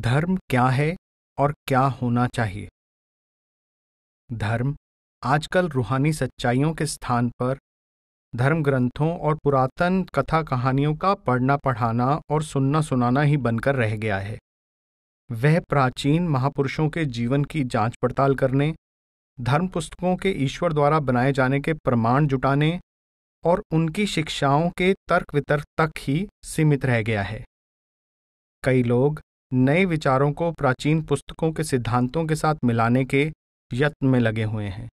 धर्म क्या है और क्या होना चाहिए धर्म आजकल रूहानी सच्चाइयों के स्थान पर धर्म ग्रंथों और पुरातन कथा कहानियों का पढ़ना पढ़ाना और सुनना सुनाना ही बनकर रह गया है वह प्राचीन महापुरुषों के जीवन की जांच पड़ताल करने धर्म पुस्तकों के ईश्वर द्वारा बनाए जाने के प्रमाण जुटाने और उनकी शिक्षाओं के तर्क वितर्क तक ही सीमित रह गया है कई लोग नए विचारों को प्राचीन पुस्तकों के सिद्धांतों के साथ मिलाने के यत्न में लगे हुए हैं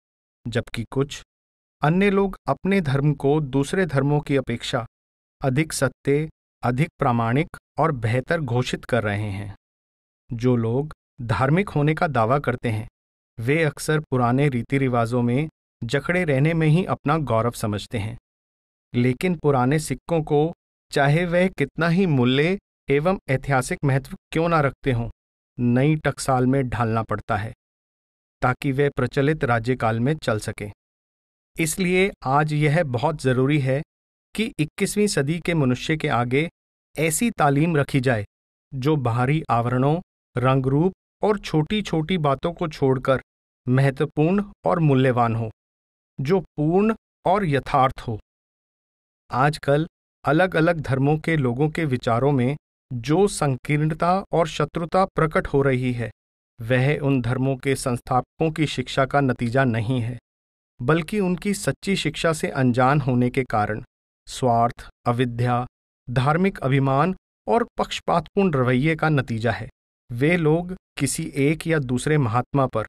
जबकि कुछ अन्य लोग अपने धर्म को दूसरे धर्मों की अपेक्षा अधिक सत्य अधिक प्रामाणिक और बेहतर घोषित कर रहे हैं जो लोग धार्मिक होने का दावा करते हैं वे अक्सर पुराने रीति रिवाजों में जकड़े रहने में ही अपना गौरव समझते हैं लेकिन पुराने सिक्कों को चाहे वह कितना ही मूल्य एवं ऐतिहासिक महत्व क्यों ना रखते हों नई टकसाल में ढालना पड़ता है ताकि वे प्रचलित राज्यकाल में चल सकें इसलिए आज यह बहुत ज़रूरी है कि 21वीं सदी के मनुष्य के आगे ऐसी तालीम रखी जाए जो बाहरी आवरणों रंग रूप और छोटी छोटी बातों को छोड़कर महत्वपूर्ण और मूल्यवान हो जो पूर्ण और यथार्थ हो आजकल अलग अलग धर्मों के लोगों के विचारों में जो संकीर्णता और शत्रुता प्रकट हो रही है वह उन धर्मों के संस्थापकों की शिक्षा का नतीजा नहीं है बल्कि उनकी सच्ची शिक्षा से अनजान होने के कारण स्वार्थ अविद्या धार्मिक अभिमान और पक्षपातपूर्ण रवैये का नतीजा है वे लोग किसी एक या दूसरे महात्मा पर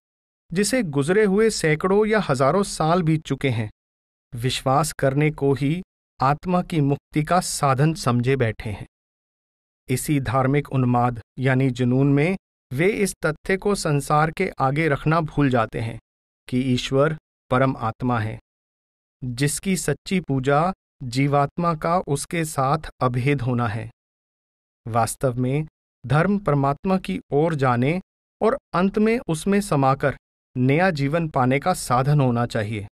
जिसे गुजरे हुए सैकड़ों या हजारों साल बीत चुके हैं विश्वास करने को ही आत्मा की मुक्ति का साधन समझे बैठे हैं इसी धार्मिक उन्माद यानी जुनून में वे इस तथ्य को संसार के आगे रखना भूल जाते हैं कि ईश्वर परम आत्मा है जिसकी सच्ची पूजा जीवात्मा का उसके साथ अभेद होना है वास्तव में धर्म परमात्मा की ओर जाने और अंत में उसमें समाकर नया जीवन पाने का साधन होना चाहिए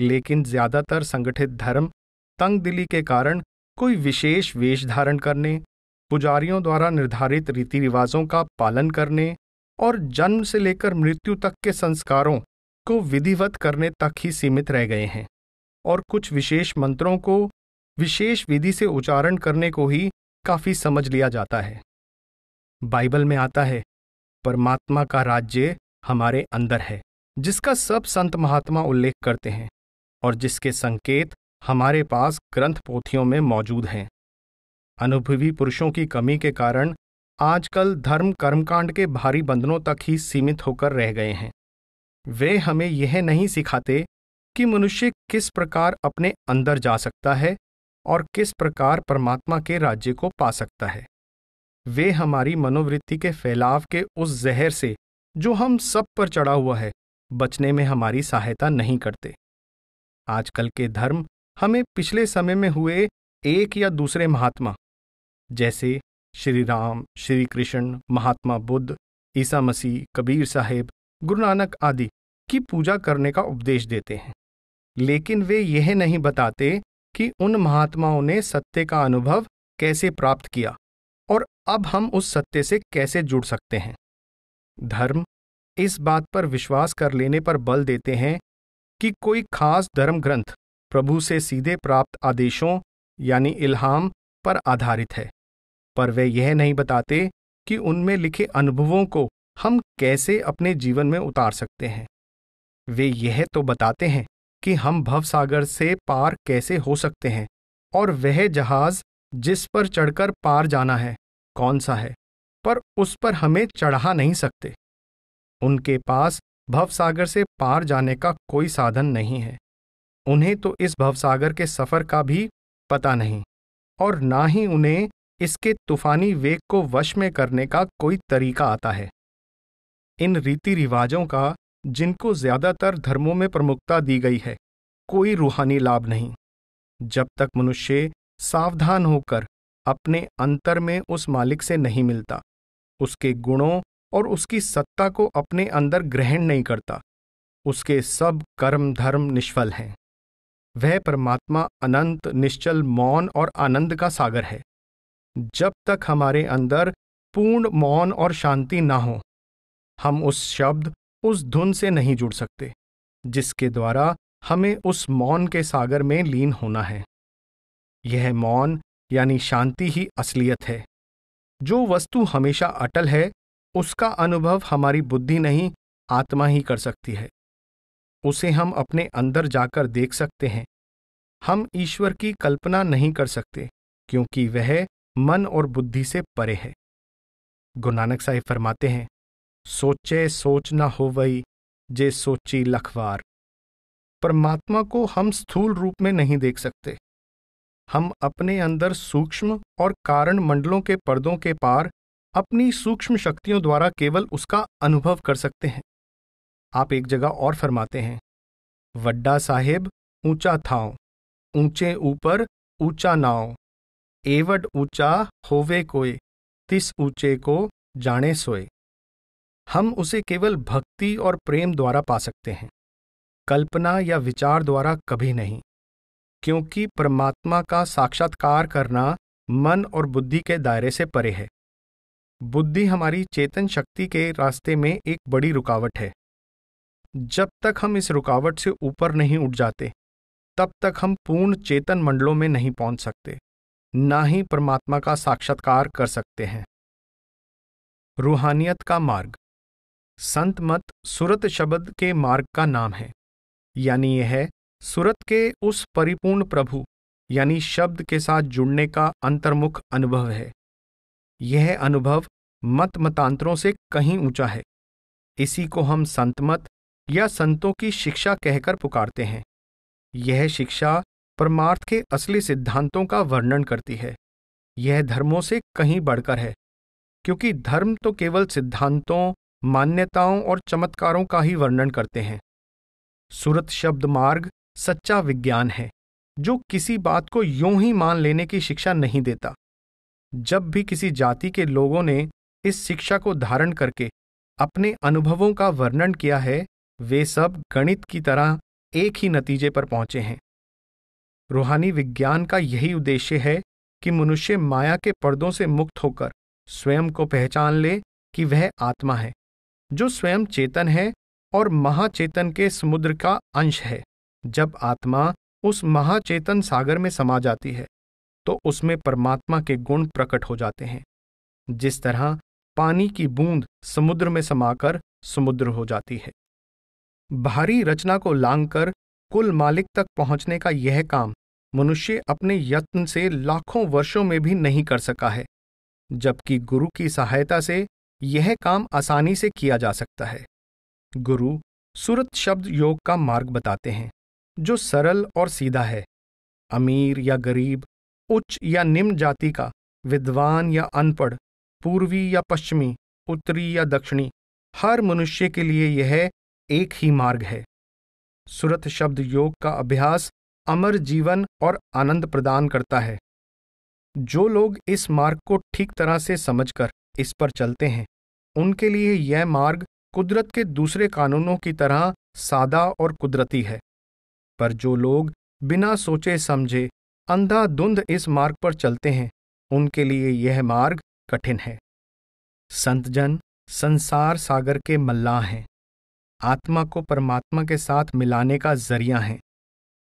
लेकिन ज्यादातर संगठित धर्म तंग दिली के कारण कोई विशेष वेश धारण करने पुजारियों द्वारा निर्धारित रीति रिवाजों का पालन करने और जन्म से लेकर मृत्यु तक के संस्कारों को विधिवत करने तक ही सीमित रह गए हैं और कुछ विशेष मंत्रों को विशेष विधि से उच्चारण करने को ही काफी समझ लिया जाता है बाइबल में आता है परमात्मा का राज्य हमारे अंदर है जिसका सब संत महात्मा उल्लेख करते हैं और जिसके संकेत हमारे पास ग्रंथ पोथियों में मौजूद हैं अनुभवी पुरुषों की कमी के कारण आजकल धर्म कर्मकांड के भारी बंधनों तक ही सीमित होकर रह गए हैं वे हमें यह नहीं सिखाते कि मनुष्य किस प्रकार अपने अंदर जा सकता है और किस प्रकार परमात्मा के राज्य को पा सकता है वे हमारी मनोवृत्ति के फैलाव के उस जहर से जो हम सब पर चढ़ा हुआ है बचने में हमारी सहायता नहीं करते आजकल के धर्म हमें पिछले समय में हुए एक या दूसरे महात्मा जैसे श्री राम श्री कृष्ण महात्मा बुद्ध ईसा मसीह कबीर साहेब गुरु नानक आदि की पूजा करने का उपदेश देते हैं लेकिन वे यह नहीं बताते कि उन महात्माओं ने सत्य का अनुभव कैसे प्राप्त किया और अब हम उस सत्य से कैसे जुड़ सकते हैं धर्म इस बात पर विश्वास कर लेने पर बल देते हैं कि कोई खास धर्म ग्रंथ प्रभु से सीधे प्राप्त आदेशों यानी इल्हाम पर आधारित है पर वे यह नहीं बताते कि उनमें लिखे अनुभवों को हम कैसे अपने जीवन में उतार सकते हैं वे यह तो बताते हैं कि हम भवसागर से पार कैसे हो सकते हैं और वह जहाज जिस पर चढ़कर पार जाना है कौन सा है पर उस पर हमें चढ़ा नहीं सकते उनके पास भवसागर से पार जाने का कोई साधन नहीं है उन्हें तो इस भवसागर के सफर का भी पता नहीं और ना ही उन्हें इसके तूफानी वेग को वश में करने का कोई तरीका आता है इन रीति रिवाजों का जिनको ज्यादातर धर्मों में प्रमुखता दी गई है कोई रूहानी लाभ नहीं जब तक मनुष्य सावधान होकर अपने अंतर में उस मालिक से नहीं मिलता उसके गुणों और उसकी सत्ता को अपने अंदर ग्रहण नहीं करता उसके सब कर्म धर्म निष्फल हैं वह परमात्मा अनंत निश्चल मौन और आनंद का सागर है जब तक हमारे अंदर पूर्ण मौन और शांति ना हो हम उस शब्द उस धुन से नहीं जुड़ सकते जिसके द्वारा हमें उस मौन के सागर में लीन होना है यह मौन यानी शांति ही असलियत है जो वस्तु हमेशा अटल है उसका अनुभव हमारी बुद्धि नहीं आत्मा ही कर सकती है उसे हम अपने अंदर जाकर देख सकते हैं हम ईश्वर की कल्पना नहीं कर सकते क्योंकि वह मन और बुद्धि से परे है गुरु नानक साहिब फरमाते हैं सोचे सोच न हो वही जे सोची लखवार परमात्मा को हम स्थूल रूप में नहीं देख सकते हम अपने अंदर सूक्ष्म और कारण मंडलों के पर्दों के पार अपनी सूक्ष्म शक्तियों द्वारा केवल उसका अनुभव कर सकते हैं आप एक जगह और फरमाते हैं वड्डा साहेब ऊंचा थाओ ऊंचे ऊपर ऊंचा नाव एवड ऊंचा होवे कोई तिस ऊंचे को जाने सोए हम उसे केवल भक्ति और प्रेम द्वारा पा सकते हैं कल्पना या विचार द्वारा कभी नहीं क्योंकि परमात्मा का साक्षात्कार करना मन और बुद्धि के दायरे से परे है बुद्धि हमारी चेतन शक्ति के रास्ते में एक बड़ी रुकावट है जब तक हम इस रुकावट से ऊपर नहीं उठ जाते तब तक हम पूर्ण चेतन मंडलों में नहीं पहुंच सकते ना ही परमात्मा का साक्षात्कार कर सकते हैं रूहानियत का मार्ग संत मत सुरत शब्द के मार्ग का नाम है यानी यह है सुरत के उस परिपूर्ण प्रभु यानी शब्द के साथ जुड़ने का अंतर्मुख अनुभव है यह अनुभव मत मतांतरों से कहीं ऊंचा है इसी को हम संतमत या संतों की शिक्षा कहकर पुकारते हैं यह शिक्षा परमार्थ के असली सिद्धांतों का वर्णन करती है यह धर्मों से कहीं बढ़कर है क्योंकि धर्म तो केवल सिद्धांतों मान्यताओं और चमत्कारों का ही वर्णन करते हैं सुरत शब्द मार्ग सच्चा विज्ञान है जो किसी बात को यूं ही मान लेने की शिक्षा नहीं देता जब भी किसी जाति के लोगों ने इस शिक्षा को धारण करके अपने अनुभवों का वर्णन किया है वे सब गणित की तरह एक ही नतीजे पर पहुंचे हैं रूहानी विज्ञान का यही उद्देश्य है कि मनुष्य माया के पर्दों से मुक्त होकर स्वयं को पहचान ले कि वह आत्मा है जो स्वयं चेतन है और महाचेतन के समुद्र का अंश है जब आत्मा उस महाचेतन सागर में समा जाती है तो उसमें परमात्मा के गुण प्रकट हो जाते हैं जिस तरह पानी की बूंद समुद्र में समाकर समुद्र हो जाती है भारी रचना को लांग कर कुल मालिक तक पहुंचने का यह काम मनुष्य अपने यत्न से लाखों वर्षों में भी नहीं कर सका है जबकि गुरु की सहायता से यह काम आसानी से किया जा सकता है गुरु सुरत शब्द योग का मार्ग बताते हैं जो सरल और सीधा है अमीर या गरीब उच्च या निम्न जाति का विद्वान या अनपढ़ पूर्वी या पश्चिमी उत्तरी या दक्षिणी हर मनुष्य के लिए यह एक ही मार्ग है सुरत शब्द योग का अभ्यास अमर जीवन और आनंद प्रदान करता है जो लोग इस मार्ग को ठीक तरह से समझकर इस पर चलते हैं उनके लिए यह मार्ग कुदरत के दूसरे कानूनों की तरह सादा और कुदरती है पर जो लोग बिना सोचे समझे अंधाधुंध इस मार्ग पर चलते हैं उनके लिए यह मार्ग कठिन है संतजन संसार सागर के मल्लाह हैं आत्मा को परमात्मा के साथ मिलाने का जरिया हैं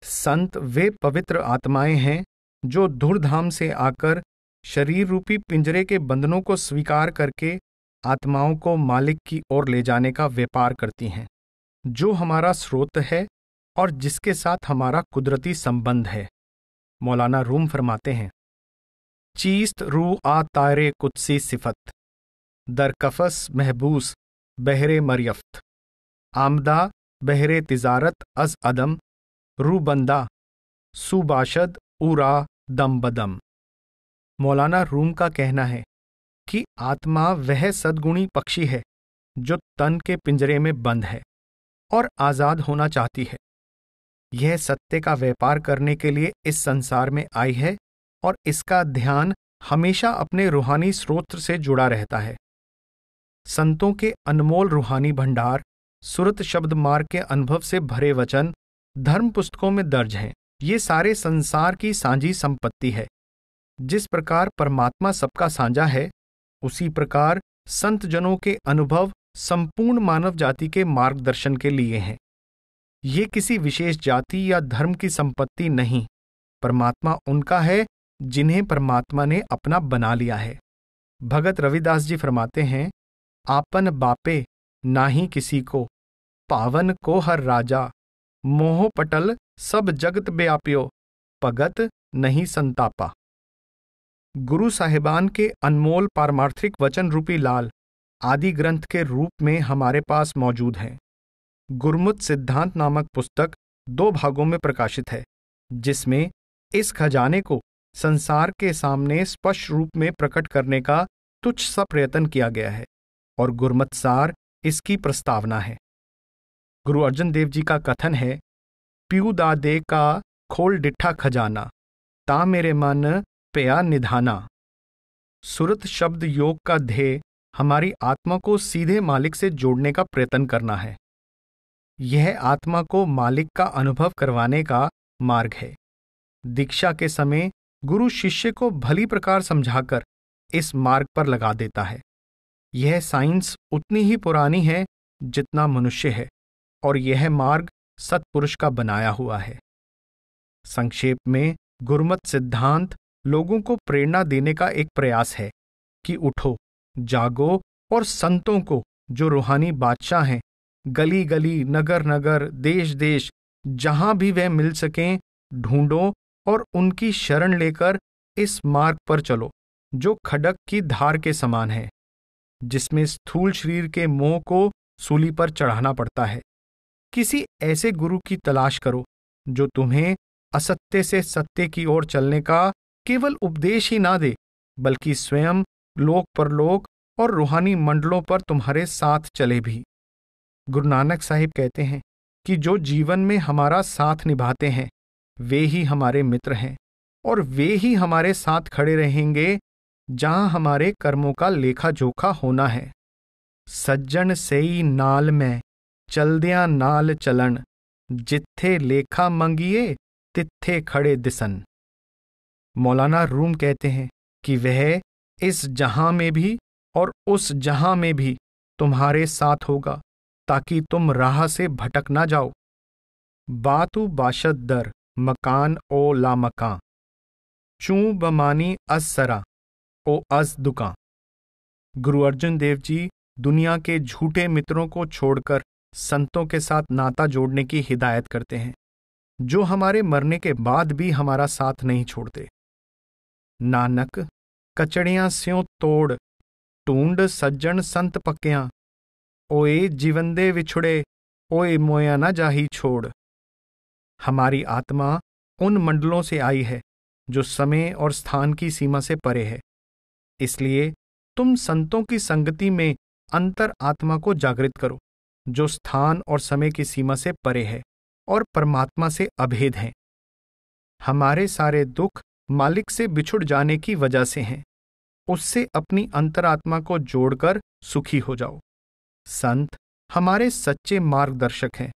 संत वे पवित्र आत्माएं हैं जो धूर्धाम से आकर शरीर रूपी पिंजरे के बंधनों को स्वीकार करके आत्माओं को मालिक की ओर ले जाने का व्यापार करती हैं जो हमारा स्रोत है और जिसके साथ हमारा कुदरती संबंध है मौलाना रूम फरमाते हैं चीस्त रू आ तारे कुत्सी सिफत दरकफस महबूस बहरे मरियफ्त आमदा बहरे तिजारत अज अदम रूबंदा सुबाशद उरा दम बदम मौलाना रूम का कहना है कि आत्मा वह सद्गुणी पक्षी है जो तन के पिंजरे में बंद है और आज़ाद होना चाहती है यह सत्य का व्यापार करने के लिए इस संसार में आई है और इसका ध्यान हमेशा अपने रूहानी स्रोत से जुड़ा रहता है संतों के अनमोल रूहानी भंडार सुरत शब्द मार्ग के अनुभव से भरे वचन धर्म पुस्तकों में दर्ज हैं ये सारे संसार की साझी संपत्ति है जिस प्रकार परमात्मा सबका साझा है उसी प्रकार संत जनों के अनुभव संपूर्ण मानव जाति के मार्गदर्शन के लिए हैं ये किसी विशेष जाति या धर्म की संपत्ति नहीं परमात्मा उनका है जिन्हें परमात्मा ने अपना बना लिया है भगत रविदास जी फरमाते हैं आपन बापे ना ही किसी को पावन को हर राजा पटल सब जगत ब्याप्यो भगत नहीं संतापा गुरु साहिबान के अनमोल पारमार्थिक वचन रूपी लाल आदि ग्रंथ के रूप में हमारे पास मौजूद हैं गुरमुत सिद्धांत नामक पुस्तक दो भागों में प्रकाशित है जिसमें इस खजाने को संसार के सामने स्पष्ट रूप में प्रकट करने का तुच्छ सा प्रयत्न किया गया है और गुरमत सार इसकी प्रस्तावना है गुरु अर्जन देव जी का कथन है पीऊ दा दे का खोल डिठा खजाना ता मेरे मन पया निधाना सुरत शब्द योग का ध्येय हमारी आत्मा को सीधे मालिक से जोड़ने का प्रयत्न करना है यह आत्मा को मालिक का अनुभव करवाने का मार्ग है दीक्षा के समय गुरु शिष्य को भली प्रकार समझाकर इस मार्ग पर लगा देता है यह साइंस उतनी ही पुरानी है जितना मनुष्य है और यह मार्ग सत्पुरुष का बनाया हुआ है संक्षेप में गुरमत सिद्धांत लोगों को प्रेरणा देने का एक प्रयास है कि उठो जागो और संतों को जो रूहानी बादशाह हैं गली गली नगर नगर देश देश जहां भी वह मिल सकें ढूंढो और उनकी शरण लेकर इस मार्ग पर चलो जो खडक की धार के समान है जिसमें स्थूल शरीर के मोह को सूली पर चढ़ाना पड़ता है किसी ऐसे गुरु की तलाश करो जो तुम्हें असत्य से सत्य की ओर चलने का केवल उपदेश ही ना दे बल्कि स्वयं लोक परलोक और रूहानी मंडलों पर तुम्हारे साथ चले भी गुरु नानक साहिब कहते हैं कि जो जीवन में हमारा साथ निभाते हैं वे ही हमारे मित्र हैं और वे ही हमारे साथ खड़े रहेंगे जहां हमारे कर्मों का लेखा जोखा होना है सज्जन सेई नाल में चलद्या नाल चलन जिथे लेखा मंगिए तिथे खड़े दिसन मौलाना रूम कहते हैं कि वह इस जहां में भी और उस जहां में भी तुम्हारे साथ होगा ताकि तुम राह से भटक ना जाओ बातु बाशद दर मकान ओ ला मकान चू बमानी अस सरा ओ अस दुका गुरु अर्जुन देव जी दुनिया के झूठे मित्रों को छोड़कर संतों के साथ नाता जोड़ने की हिदायत करते हैं जो हमारे मरने के बाद भी हमारा साथ नहीं छोड़ते नानक कचड़ियां स्यों तोड़ टूंड सज्जन संत पक्या ओए जीवंदे विछुड़े ओए मोया ना जाही छोड़ हमारी आत्मा उन मंडलों से आई है जो समय और स्थान की सीमा से परे है इसलिए तुम संतों की संगति में अंतर आत्मा को जागृत करो जो स्थान और समय की सीमा से परे है और परमात्मा से अभेद हैं हमारे सारे दुख मालिक से बिछुड़ जाने की वजह से हैं उससे अपनी अंतरात्मा को जोड़कर सुखी हो जाओ संत हमारे सच्चे मार्गदर्शक हैं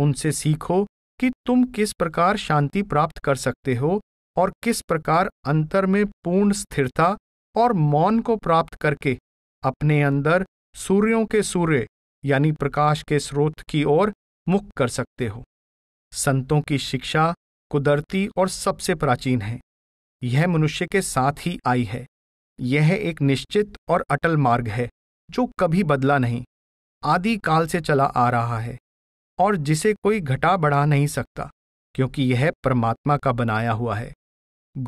उनसे सीखो कि तुम किस प्रकार शांति प्राप्त कर सकते हो और किस प्रकार अंतर में पूर्ण स्थिरता और मौन को प्राप्त करके अपने अंदर सूर्यों के सूर्य यानी प्रकाश के स्रोत की ओर मुख कर सकते हो संतों की शिक्षा कुदरती और सबसे प्राचीन है यह मनुष्य के साथ ही आई है यह एक निश्चित और अटल मार्ग है जो कभी बदला नहीं आदि काल से चला आ रहा है और जिसे कोई घटा बढ़ा नहीं सकता क्योंकि यह परमात्मा का बनाया हुआ है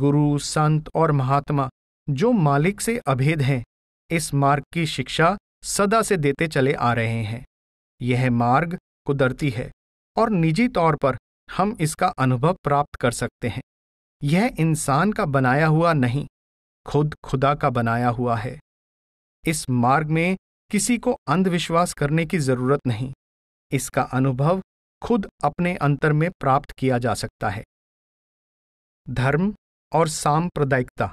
गुरु संत और महात्मा जो मालिक से अभेद हैं इस मार्ग की शिक्षा सदा से देते चले आ रहे हैं यह मार्ग कुदरती है और निजी तौर पर हम इसका अनुभव प्राप्त कर सकते हैं यह इंसान का बनाया हुआ नहीं खुद खुदा का बनाया हुआ है इस मार्ग में किसी को अंधविश्वास करने की जरूरत नहीं इसका अनुभव खुद अपने अंतर में प्राप्त किया जा सकता है धर्म और सांप्रदायिकता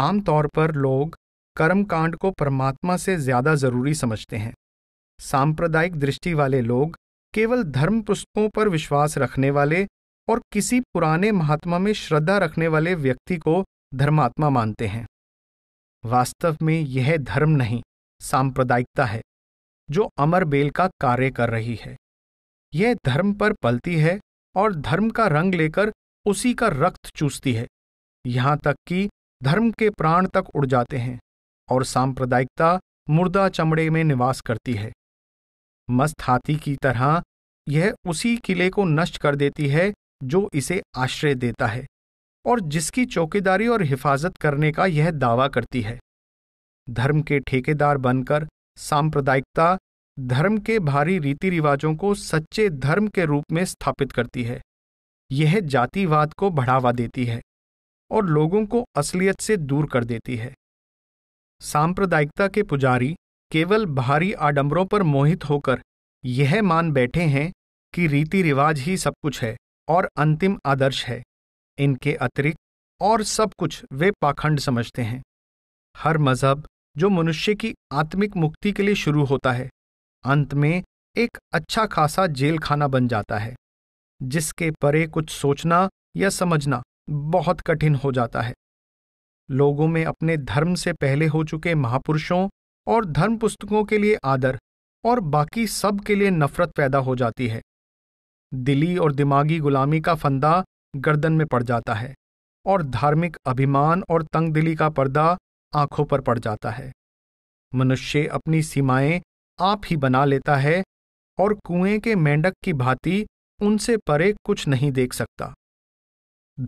आमतौर पर लोग कर्म कांड को परमात्मा से ज्यादा जरूरी समझते हैं सांप्रदायिक दृष्टि वाले लोग केवल धर्म पुस्तकों पर विश्वास रखने वाले और किसी पुराने महात्मा में श्रद्धा रखने वाले व्यक्ति को धर्मात्मा मानते हैं वास्तव में यह धर्म नहीं सांप्रदायिकता है जो अमर बेल का कार्य कर रही है यह धर्म पर पलती है और धर्म का रंग लेकर उसी का रक्त चूसती है यहां तक कि धर्म के प्राण तक उड़ जाते हैं और सांप्रदायिकता मुर्दा चमड़े में निवास करती है मस्त हाथी की तरह यह उसी किले को नष्ट कर देती है जो इसे आश्रय देता है और जिसकी चौकीदारी और हिफाजत करने का यह दावा करती है धर्म के ठेकेदार बनकर सांप्रदायिकता धर्म के भारी रीति रिवाजों को सच्चे धर्म के रूप में स्थापित करती है यह जातिवाद को बढ़ावा देती है और लोगों को असलियत से दूर कर देती है सांप्रदायिकता के पुजारी केवल बाहरी आडंबरों पर मोहित होकर यह मान बैठे हैं कि रीति रिवाज ही सब कुछ है और अंतिम आदर्श है इनके अतिरिक्त और सब कुछ वे पाखंड समझते हैं हर मजहब जो मनुष्य की आत्मिक मुक्ति के लिए शुरू होता है अंत में एक अच्छा खासा जेल खाना बन जाता है जिसके परे कुछ सोचना या समझना बहुत कठिन हो जाता है लोगों में अपने धर्म से पहले हो चुके महापुरुषों और धर्म पुस्तकों के लिए आदर और बाकी सब के लिए नफरत पैदा हो जाती है दिली और दिमागी गुलामी का फंदा गर्दन में पड़ जाता है और धार्मिक अभिमान और तंगदिली का पर्दा आंखों पर पड़ जाता है मनुष्य अपनी सीमाएं आप ही बना लेता है और कुएं के मेंढक की भांति उनसे परे कुछ नहीं देख सकता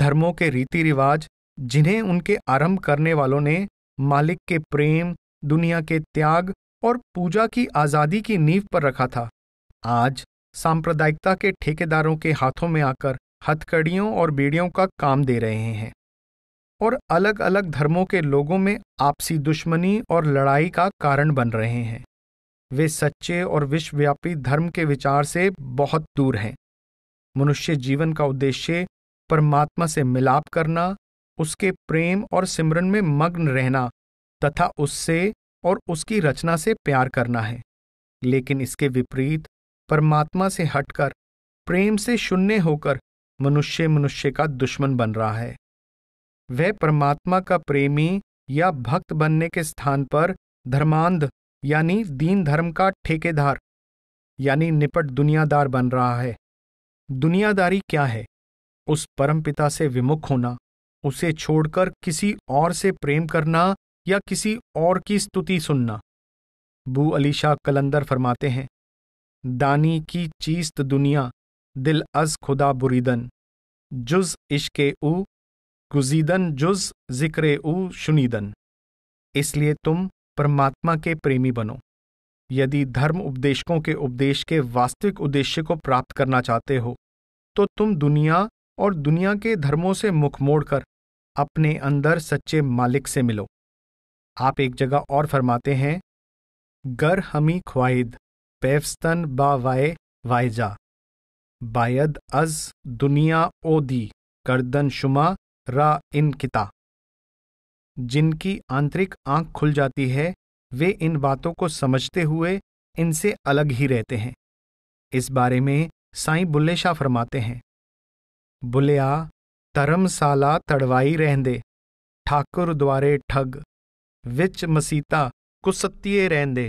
धर्मों के रीति रिवाज जिन्हें उनके आरंभ करने वालों ने मालिक के प्रेम दुनिया के त्याग और पूजा की आज़ादी की नींव पर रखा था आज सांप्रदायिकता के ठेकेदारों के हाथों में आकर हथकड़ियों और बेड़ियों का काम दे रहे हैं और अलग अलग धर्मों के लोगों में आपसी दुश्मनी और लड़ाई का कारण बन रहे हैं वे सच्चे और विश्वव्यापी धर्म के विचार से बहुत दूर हैं मनुष्य जीवन का उद्देश्य परमात्मा से मिलाप करना उसके प्रेम और सिमरन में मग्न रहना तथा उससे और उसकी रचना से प्यार करना है लेकिन इसके विपरीत परमात्मा से हटकर प्रेम से शून्य होकर मनुष्य मनुष्य का दुश्मन बन रहा है वह परमात्मा का प्रेमी या भक्त बनने के स्थान पर धर्मांध यानी दीन धर्म का ठेकेदार यानी निपट दुनियादार बन रहा है दुनियादारी क्या है उस परमपिता से विमुख होना उसे छोड़कर किसी और से प्रेम करना या किसी और की स्तुति सुनना बू अली शाह कलंदर फरमाते हैं दानी की चीस्त दुनिया दिल अज खुदा बुरीदन जुज इश्के उ गुजीदन जुज जिक्र ऊ शुनीदन इसलिए तुम परमात्मा के प्रेमी बनो यदि धर्म उपदेशकों के उपदेश के वास्तविक उद्देश्य को प्राप्त करना चाहते हो तो तुम दुनिया और दुनिया के धर्मों से मुख मोड़कर अपने अंदर सच्चे मालिक से मिलो आप एक जगह और फरमाते हैं गर हमी ख्वाहिद पैफस्तन बा वाय वायजा बायद अज दुनिया ओ दी गर्दन शुमा रा इन किता जिनकी आंतरिक आंख खुल जाती है वे इन बातों को समझते हुए इनसे अलग ही रहते हैं इस बारे में साईं बुल्ले शाह फरमाते हैं ਬੁਲਿਆ ਧਰਮਸਾਲਾ ਤੜਵਾਈ ਰਹਿੰਦੇ ठाकुर द्वारे ठग विच मसीता ਕੁਸੱਤੀਏ ਰਹਿੰਦੇ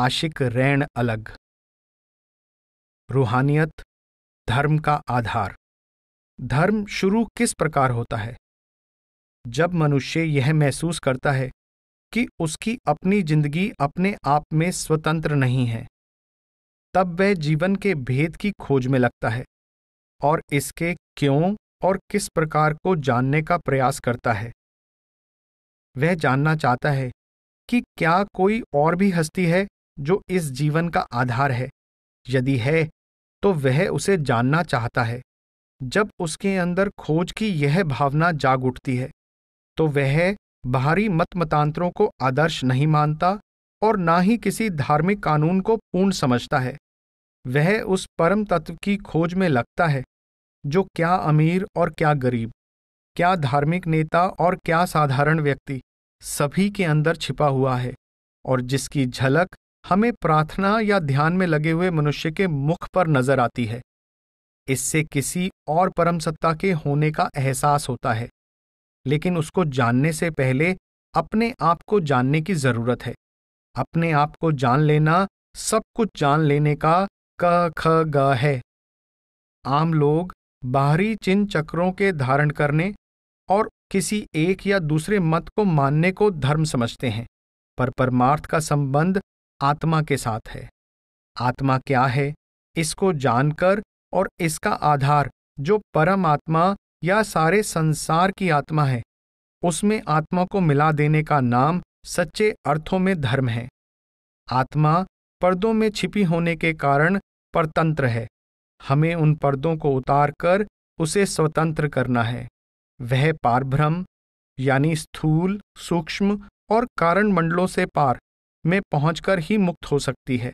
आशिक रैन अलग रूहानियत धर्म का आधार धर्म शुरू किस प्रकार होता है जब मनुष्य यह महसूस करता है कि उसकी अपनी जिंदगी अपने आप में स्वतंत्र नहीं है तब वह जीवन के भेद की खोज में लगता है और इसके क्यों और किस प्रकार को जानने का प्रयास करता है वह जानना चाहता है कि क्या कोई और भी हस्ती है जो इस जीवन का आधार है यदि है तो वह उसे जानना चाहता है जब उसके अंदर खोज की यह भावना जाग उठती है तो वह बाहरी मतमतांतरों को आदर्श नहीं मानता और ना ही किसी धार्मिक कानून को पूर्ण समझता है वह उस परम तत्व की खोज में लगता है जो क्या अमीर और क्या गरीब क्या धार्मिक नेता और क्या साधारण व्यक्ति सभी के अंदर छिपा हुआ है और जिसकी झलक हमें प्रार्थना या ध्यान में लगे हुए मनुष्य के मुख पर नजर आती है इससे किसी और परम सत्ता के होने का एहसास होता है लेकिन उसको जानने से पहले अपने आप को जानने की जरूरत है अपने आप को जान लेना सब कुछ जान लेने का क ख ग है आम लोग बाहरी चिन्ह चक्रों के धारण करने और किसी एक या दूसरे मत को मानने को धर्म समझते हैं पर परमार्थ का संबंध आत्मा के साथ है आत्मा क्या है इसको जानकर और इसका आधार जो परम आत्मा या सारे संसार की आत्मा है उसमें आत्मा को मिला देने का नाम सच्चे अर्थों में धर्म है आत्मा पर्दों में छिपी होने के कारण परतंत्र है हमें उन पर्दों को उतार कर उसे स्वतंत्र करना है वह पारभ्रम यानी स्थूल सूक्ष्म और कारण मंडलों से पार में पहुंचकर ही मुक्त हो सकती है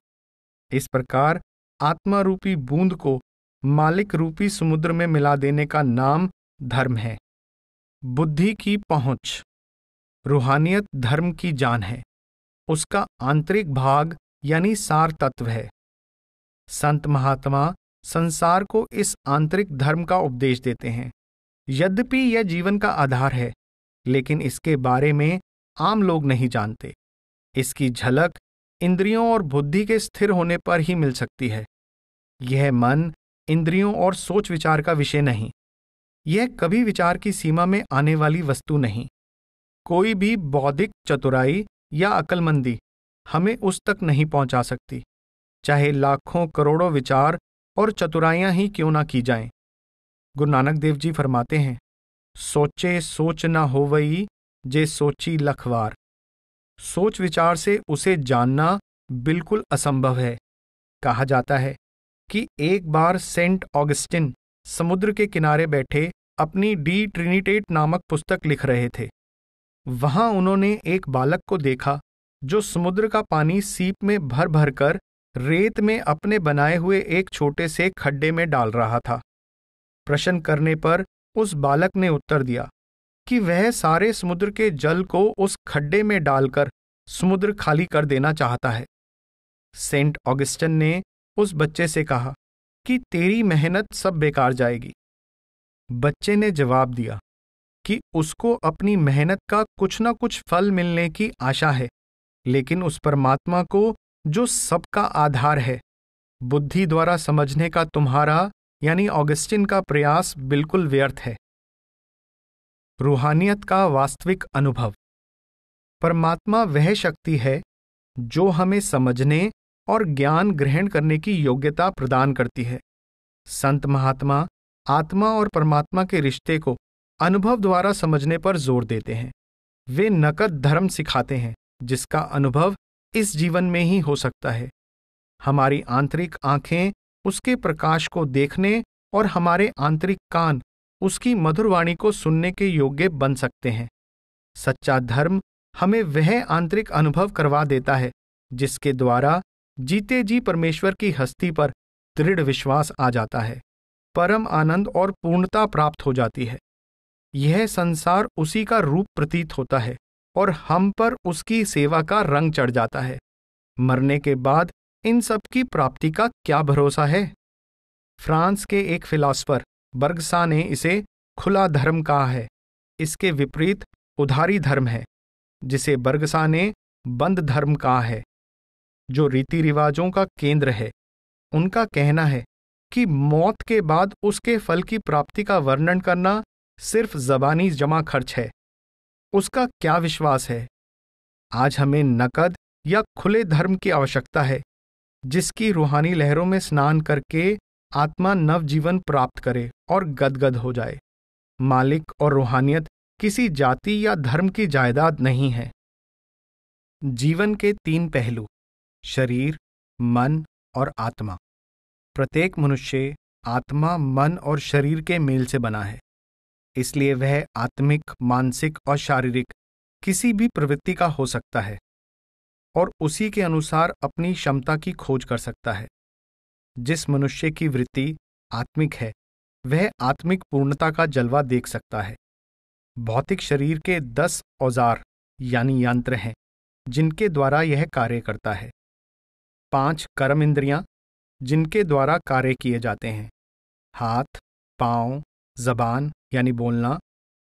इस प्रकार आत्मा रूपी बूंद को मालिक रूपी समुद्र में मिला देने का नाम धर्म है बुद्धि की पहुंच रूहानियत धर्म की जान है उसका आंतरिक भाग यानी सार तत्व है संत महात्मा संसार को इस आंतरिक धर्म का उपदेश देते हैं यद्यपि यह जीवन का आधार है लेकिन इसके बारे में आम लोग नहीं जानते इसकी झलक इंद्रियों और बुद्धि के स्थिर होने पर ही मिल सकती है यह मन इंद्रियों और सोच विचार का विषय नहीं यह कभी विचार की सीमा में आने वाली वस्तु नहीं कोई भी बौद्धिक चतुराई या अकलमंदी हमें उस तक नहीं पहुंचा सकती चाहे लाखों करोड़ों विचार और चतुराइयां ही क्यों ना की जाएं। गुरु नानक देव जी फरमाते हैं सोचे सोच न वई जे सोची लखवार सोच विचार से उसे जानना बिल्कुल असंभव है कहा जाता है कि एक बार सेंट ऑगस्टिन समुद्र के किनारे बैठे अपनी डी ट्रिनिटेट नामक पुस्तक लिख रहे थे वहां उन्होंने एक बालक को देखा जो समुद्र का पानी सीप में भर भर कर रेत में अपने बनाए हुए एक छोटे से खड्डे में डाल रहा था प्रश्न करने पर उस बालक ने उत्तर दिया कि वह सारे समुद्र के जल को उस खड्डे में डालकर समुद्र खाली कर देना चाहता है सेंट ऑगस्टन ने उस बच्चे से कहा कि तेरी मेहनत सब बेकार जाएगी बच्चे ने जवाब दिया कि उसको अपनी मेहनत का कुछ ना कुछ फल मिलने की आशा है लेकिन उस परमात्मा को जो सबका आधार है बुद्धि द्वारा समझने का तुम्हारा यानी ऑगस्टिन का प्रयास बिल्कुल व्यर्थ है रूहानियत का वास्तविक अनुभव परमात्मा वह शक्ति है जो हमें समझने और ज्ञान ग्रहण करने की योग्यता प्रदान करती है संत महात्मा आत्मा और परमात्मा के रिश्ते को अनुभव द्वारा समझने पर जोर देते हैं वे नकद धर्म सिखाते हैं जिसका अनुभव इस जीवन में ही हो सकता है हमारी आंतरिक आंखें उसके प्रकाश को देखने और हमारे आंतरिक कान उसकी मधुरवाणी को सुनने के योग्य बन सकते हैं सच्चा धर्म हमें वह आंतरिक अनुभव करवा देता है जिसके द्वारा जीते जी परमेश्वर की हस्ती पर दृढ़ विश्वास आ जाता है परम आनंद और पूर्णता प्राप्त हो जाती है यह संसार उसी का रूप प्रतीत होता है और हम पर उसकी सेवा का रंग चढ़ जाता है मरने के बाद इन सब की प्राप्ति का क्या भरोसा है फ्रांस के एक फिलासफर बर्गसा ने इसे खुला धर्म कहा है इसके विपरीत उधारी धर्म है जिसे बर्गसा ने बंद धर्म कहा है जो रीति रिवाजों का केंद्र है उनका कहना है कि मौत के बाद उसके फल की प्राप्ति का वर्णन करना सिर्फ जबानी जमा खर्च है उसका क्या विश्वास है आज हमें नकद या खुले धर्म की आवश्यकता है जिसकी रूहानी लहरों में स्नान करके आत्मा नवजीवन प्राप्त करे और गदगद हो जाए मालिक और रूहानियत किसी जाति या धर्म की जायदाद नहीं है जीवन के तीन पहलू शरीर मन और आत्मा प्रत्येक मनुष्य आत्मा मन और शरीर के मेल से बना है इसलिए वह आत्मिक मानसिक और शारीरिक किसी भी प्रवृत्ति का हो सकता है और उसी के अनुसार अपनी क्षमता की खोज कर सकता है जिस मनुष्य की वृत्ति आत्मिक है वह आत्मिक पूर्णता का जलवा देख सकता है भौतिक शरीर के दस औजार यानी यंत्र हैं जिनके द्वारा यह कार्य करता है पांच कर्म इंद्रियां जिनके द्वारा कार्य किए जाते हैं हाथ पांव जबान यानी बोलना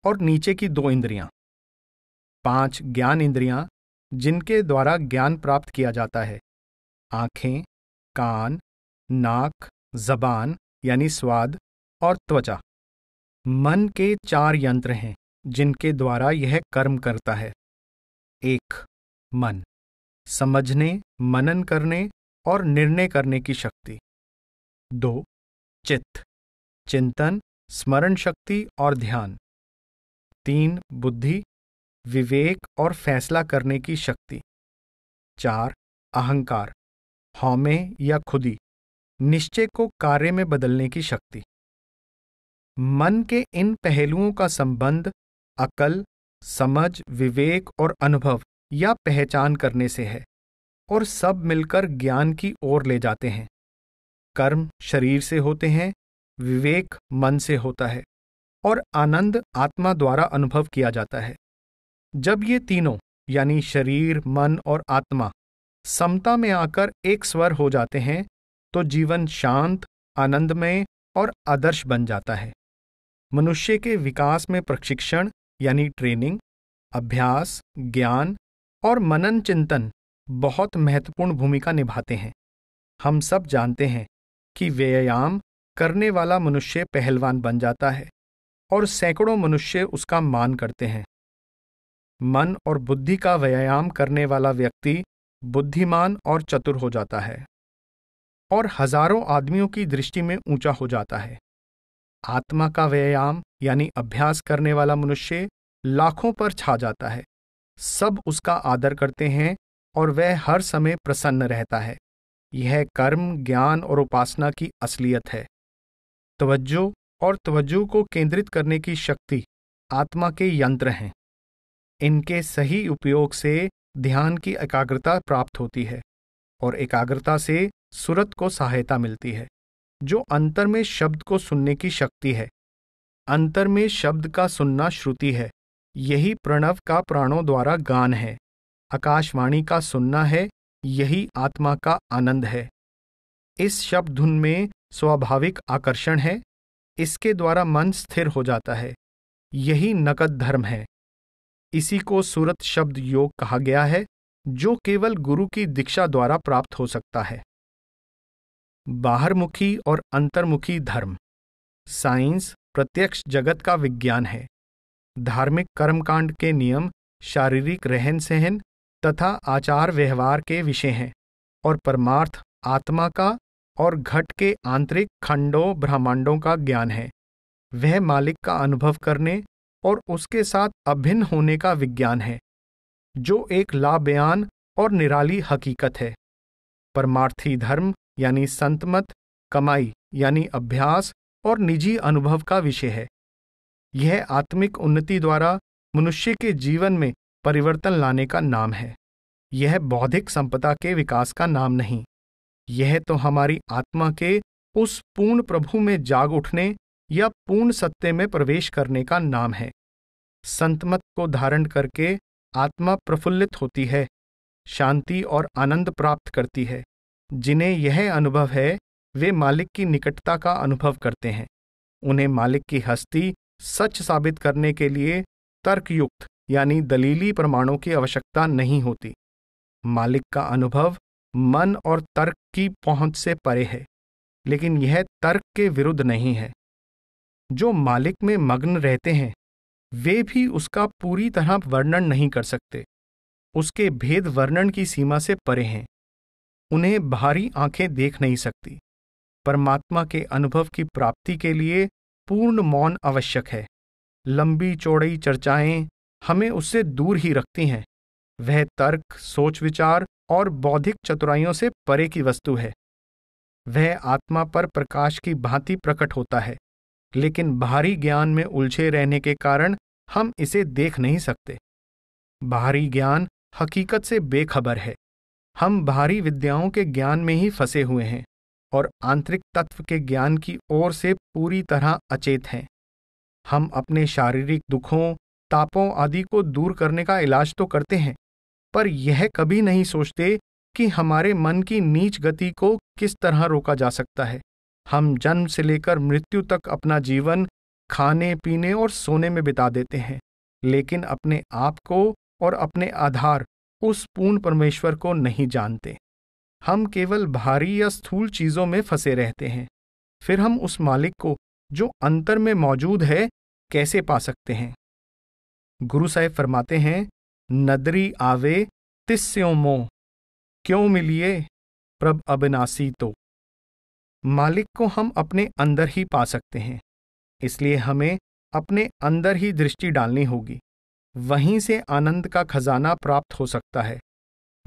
और नीचे की दो इंद्रियां पांच ज्ञान इंद्रियां जिनके द्वारा ज्ञान प्राप्त किया जाता है आंखें कान नाक जबान यानी स्वाद और त्वचा मन के चार यंत्र हैं जिनके द्वारा यह कर्म करता है एक मन समझने मनन करने और निर्णय करने की शक्ति दो चित्त चिंतन स्मरण शक्ति और ध्यान तीन बुद्धि विवेक और फैसला करने की शक्ति चार अहंकार हौमे या खुदी निश्चय को कार्य में बदलने की शक्ति मन के इन पहलुओं का संबंध अकल समझ विवेक और अनुभव या पहचान करने से है और सब मिलकर ज्ञान की ओर ले जाते हैं कर्म शरीर से होते हैं विवेक मन से होता है और आनंद आत्मा द्वारा अनुभव किया जाता है जब ये तीनों यानी शरीर मन और आत्मा समता में आकर एक स्वर हो जाते हैं तो जीवन शांत आनंदमय और आदर्श बन जाता है मनुष्य के विकास में प्रशिक्षण यानी ट्रेनिंग अभ्यास ज्ञान और मनन चिंतन बहुत महत्वपूर्ण भूमिका निभाते हैं हम सब जानते हैं कि व्यायाम करने वाला मनुष्य पहलवान बन जाता है और सैकड़ों मनुष्य उसका मान करते हैं मन और बुद्धि का व्यायाम करने वाला व्यक्ति बुद्धिमान और चतुर हो जाता है और हजारों आदमियों की दृष्टि में ऊंचा हो जाता है आत्मा का व्यायाम यानी अभ्यास करने वाला मनुष्य लाखों पर छा जाता है सब उसका आदर करते हैं और वह हर समय प्रसन्न रहता है यह कर्म ज्ञान और उपासना की असलियत है तवज्जो और तवज्जो को केंद्रित करने की शक्ति आत्मा के यंत्र हैं इनके सही उपयोग से ध्यान की एकाग्रता प्राप्त होती है और एकाग्रता से सुरत को सहायता मिलती है जो अंतर में शब्द को सुनने की शक्ति है अंतर में शब्द का सुनना श्रुति है यही प्रणव का प्राणों द्वारा गान है आकाशवाणी का सुनना है यही आत्मा का आनंद है इस शब्द धुन में स्वाभाविक आकर्षण है इसके द्वारा मन स्थिर हो जाता है यही नकद धर्म है इसी को सूरत शब्द योग कहा गया है जो केवल गुरु की दीक्षा द्वारा प्राप्त हो सकता है बाहरमुखी और अंतर्मुखी धर्म साइंस प्रत्यक्ष जगत का विज्ञान है धार्मिक कर्मकांड के नियम शारीरिक रहन सहन तथा आचार व्यवहार के विषय हैं और परमार्थ आत्मा का और घट के आंतरिक खंडों ब्रह्मांडों का ज्ञान है वह मालिक का अनुभव करने और उसके साथ अभिन्न होने का विज्ञान है जो एक लाबयान और निराली हकीकत है परमार्थी धर्म यानी संतमत कमाई यानी अभ्यास और निजी अनुभव का विषय है यह आत्मिक उन्नति द्वारा मनुष्य के जीवन में परिवर्तन लाने का नाम है यह बौद्धिक संपदा के विकास का नाम नहीं यह तो हमारी आत्मा के उस पूर्ण प्रभु में जाग उठने या पूर्ण सत्य में प्रवेश करने का नाम है संतमत को धारण करके आत्मा प्रफुल्लित होती है शांति और आनंद प्राप्त करती है जिन्हें यह अनुभव है वे मालिक की निकटता का अनुभव करते हैं उन्हें मालिक की हस्ती सच साबित करने के लिए तर्कयुक्त यानी दलीली प्रमाणों की आवश्यकता नहीं होती मालिक का अनुभव मन और तर्क की पहुंच से परे है लेकिन यह तर्क के विरुद्ध नहीं है जो मालिक में मग्न रहते हैं वे भी उसका पूरी तरह वर्णन नहीं कर सकते उसके भेद वर्णन की सीमा से परे हैं उन्हें भारी आंखें देख नहीं सकती परमात्मा के अनुभव की प्राप्ति के लिए पूर्ण मौन आवश्यक है लंबी चौड़ी चर्चाएं हमें उससे दूर ही रखती हैं वह तर्क सोच विचार और बौद्धिक चतुराइयों से परे की वस्तु है वह आत्मा पर प्रकाश की भांति प्रकट होता है लेकिन बाहरी ज्ञान में उलझे रहने के कारण हम इसे देख नहीं सकते बाहरी ज्ञान हकीकत से बेखबर है हम बाहरी विद्याओं के ज्ञान में ही फंसे हुए हैं और आंतरिक तत्व के ज्ञान की ओर से पूरी तरह अचेत हैं हम अपने शारीरिक दुखों तापों आदि को दूर करने का इलाज तो करते हैं पर यह कभी नहीं सोचते कि हमारे मन की नीच गति को किस तरह रोका जा सकता है हम जन्म से लेकर मृत्यु तक अपना जीवन खाने पीने और सोने में बिता देते हैं लेकिन अपने आप को और अपने आधार उस पूर्ण परमेश्वर को नहीं जानते हम केवल भारी या स्थूल चीजों में फंसे रहते हैं फिर हम उस मालिक को जो अंतर में मौजूद है कैसे पा सकते हैं गुरु साहेब फरमाते हैं नदरी आवे तिस्यों मो क्यों मिलिए प्रभ अविनाशी तो मालिक को हम अपने अंदर ही पा सकते हैं इसलिए हमें अपने अंदर ही दृष्टि डालनी होगी वहीं से आनंद का खजाना प्राप्त हो सकता है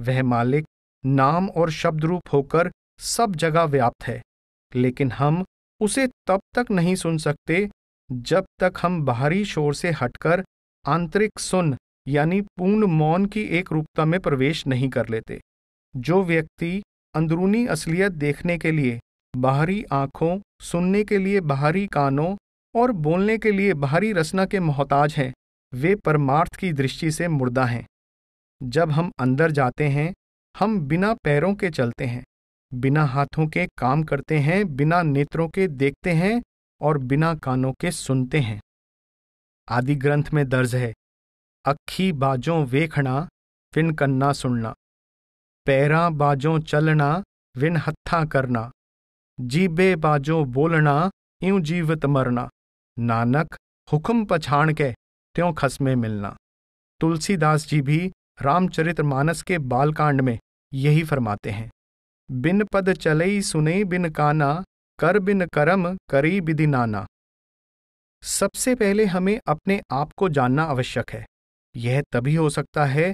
वह मालिक नाम और शब्द रूप होकर सब जगह व्याप्त है लेकिन हम उसे तब तक नहीं सुन सकते जब तक हम बाहरी शोर से हटकर आंतरिक सुन यानी पूर्ण मौन की एक रूपता में प्रवेश नहीं कर लेते जो व्यक्ति अंदरूनी असलियत देखने के लिए बाहरी आँखों सुनने के लिए बाहरी कानों और बोलने के लिए बाहरी रचना के मोहताज हैं वे परमार्थ की दृष्टि से मुर्दा हैं जब हम अंदर जाते हैं हम बिना पैरों के चलते हैं बिना हाथों के काम करते हैं बिना नेत्रों के देखते हैं और बिना कानों के सुनते हैं आदि ग्रंथ में दर्ज है अखी बाजों वेखना विन कन्ना सुनना पैरा बाजों चलना विन हत्था करना जीबे बाजों बोलना इं जीवत मरना नानक हुक्म पछाण के त्यों खसमे मिलना तुलसीदास जी भी रामचरित मानस के बालकांड में यही फरमाते हैं बिन पद चलई सुनई बिन काना कर बिन करम करी बिदिनाना सबसे पहले हमें अपने आप को जानना आवश्यक है यह तभी हो सकता है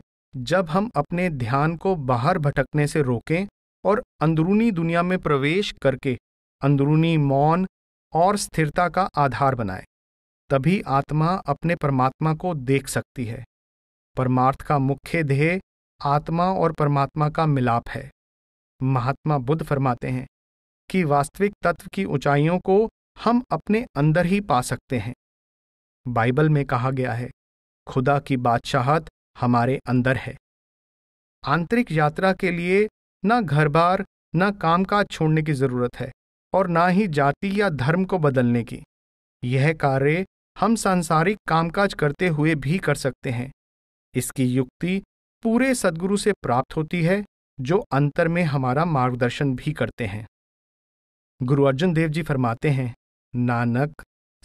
जब हम अपने ध्यान को बाहर भटकने से रोकें और अंदरूनी दुनिया में प्रवेश करके अंदरूनी मौन और स्थिरता का आधार बनाए तभी आत्मा अपने परमात्मा को देख सकती है परमार्थ का मुख्य ध्येय आत्मा और परमात्मा का मिलाप है महात्मा बुद्ध फरमाते हैं कि वास्तविक तत्व की ऊंचाइयों को हम अपने अंदर ही पा सकते हैं बाइबल में कहा गया है खुदा की बादशाहत हमारे अंदर है आंतरिक यात्रा के लिए न घर बार न काज छोड़ने की जरूरत है और ना ही जाति या धर्म को बदलने की यह कार्य हम सांसारिक कामकाज करते हुए भी कर सकते हैं इसकी युक्ति पूरे सदगुरु से प्राप्त होती है जो अंतर में हमारा मार्गदर्शन भी करते हैं गुरु अर्जुन देव जी फरमाते हैं नानक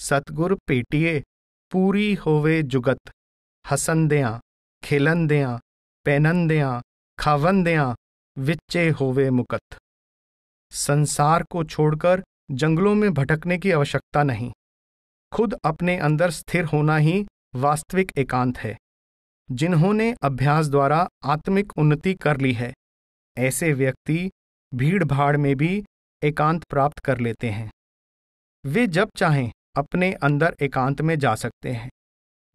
सतगुर पेटिए पूरी होवे जुगत ਹਸਨ ਦਿਆਂ ਖੇਲਨ ਦਿਆਂ ਪਹਿਨਨ विच्चे होवे मुकत संसार को छोड़कर जंगलों में भटकने की आवश्यकता नहीं खुद अपने अंदर स्थिर होना ही वास्तविक एकांत है जिन्होंने अभ्यास द्वारा आत्मिक उन्नति कर ली है ऐसे व्यक्ति भीड़ भाड़ में भी एकांत प्राप्त कर लेते हैं वे जब चाहें अपने अंदर एकांत में जा सकते हैं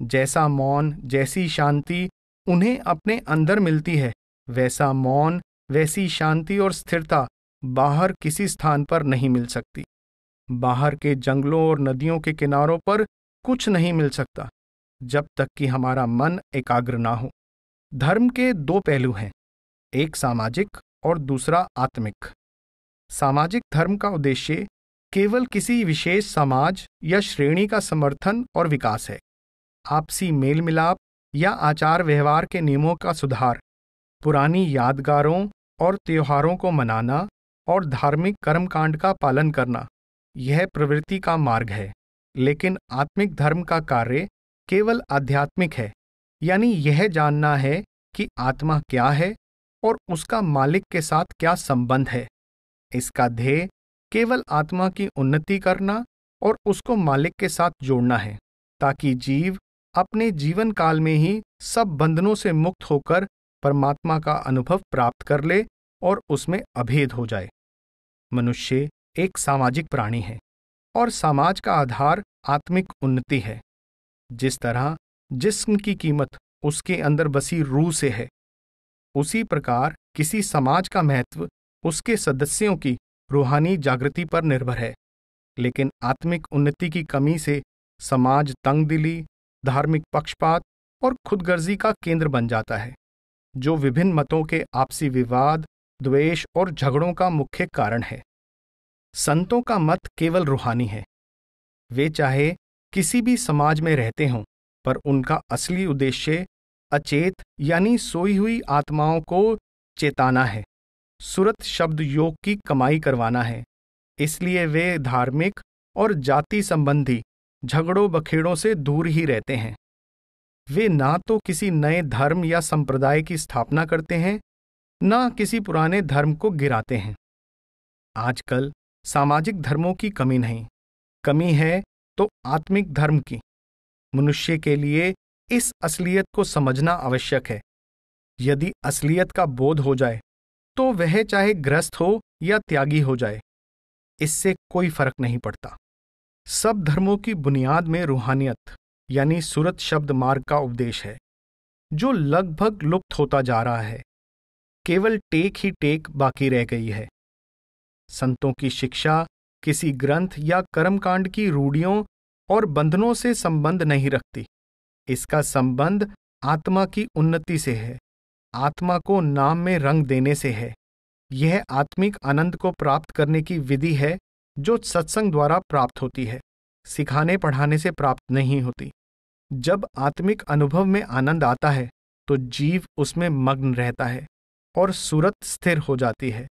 जैसा मौन जैसी शांति उन्हें अपने अंदर मिलती है वैसा मौन वैसी शांति और स्थिरता बाहर किसी स्थान पर नहीं मिल सकती बाहर के जंगलों और नदियों के किनारों पर कुछ नहीं मिल सकता जब तक कि हमारा मन एकाग्र ना हो धर्म के दो पहलू हैं एक सामाजिक और दूसरा आत्मिक सामाजिक धर्म का उद्देश्य केवल किसी विशेष समाज या श्रेणी का समर्थन और विकास है आपसी मेल मिलाप या आचार व्यवहार के नियमों का सुधार पुरानी यादगारों और त्योहारों को मनाना और धार्मिक कर्मकांड का पालन करना यह प्रवृत्ति का मार्ग है लेकिन आत्मिक धर्म का कार्य केवल आध्यात्मिक है यानी यह जानना है कि आत्मा क्या है और उसका मालिक के साथ क्या संबंध है इसका ध्येय केवल आत्मा की उन्नति करना और उसको मालिक के साथ जोड़ना है ताकि जीव अपने जीवन काल में ही सब बंधनों से मुक्त होकर परमात्मा का अनुभव प्राप्त कर ले और उसमें अभेद हो जाए मनुष्य एक सामाजिक प्राणी है और समाज का आधार आत्मिक उन्नति है जिस तरह जिस्म की कीमत उसके अंदर बसी रूह से है उसी प्रकार किसी समाज का महत्व उसके सदस्यों की रूहानी जागृति पर निर्भर है लेकिन आत्मिक उन्नति की कमी से समाज तंगदिली धार्मिक पक्षपात और खुदगर्जी का केंद्र बन जाता है जो विभिन्न मतों के आपसी विवाद द्वेष और झगड़ों का मुख्य कारण है संतों का मत केवल रूहानी है वे चाहे किसी भी समाज में रहते हों पर उनका असली उद्देश्य अचेत यानी सोई हुई आत्माओं को चेताना है सुरत शब्द योग की कमाई करवाना है इसलिए वे धार्मिक और जाति संबंधी झगड़ों बखेड़ों से दूर ही रहते हैं वे ना तो किसी नए धर्म या संप्रदाय की स्थापना करते हैं ना किसी पुराने धर्म को गिराते हैं आजकल सामाजिक धर्मों की कमी नहीं कमी है तो आत्मिक धर्म की मनुष्य के लिए इस असलियत को समझना आवश्यक है यदि असलियत का बोध हो जाए तो वह चाहे ग्रस्त हो या त्यागी हो जाए इससे कोई फर्क नहीं पड़ता सब धर्मों की बुनियाद में रूहानियत यानी सूरत शब्द मार्ग का उपदेश है जो लगभग लुप्त होता जा रहा है केवल टेक ही टेक बाकी रह गई है संतों की शिक्षा किसी ग्रंथ या कर्मकांड की रूढ़ियों और बंधनों से संबंध नहीं रखती इसका संबंध आत्मा की उन्नति से है आत्मा को नाम में रंग देने से है यह आत्मिक आनंद को प्राप्त करने की विधि है जो सत्संग द्वारा प्राप्त होती है सिखाने पढ़ाने से प्राप्त नहीं होती जब आत्मिक अनुभव में आनंद आता है तो जीव उसमें मग्न रहता है और सूरत स्थिर हो जाती है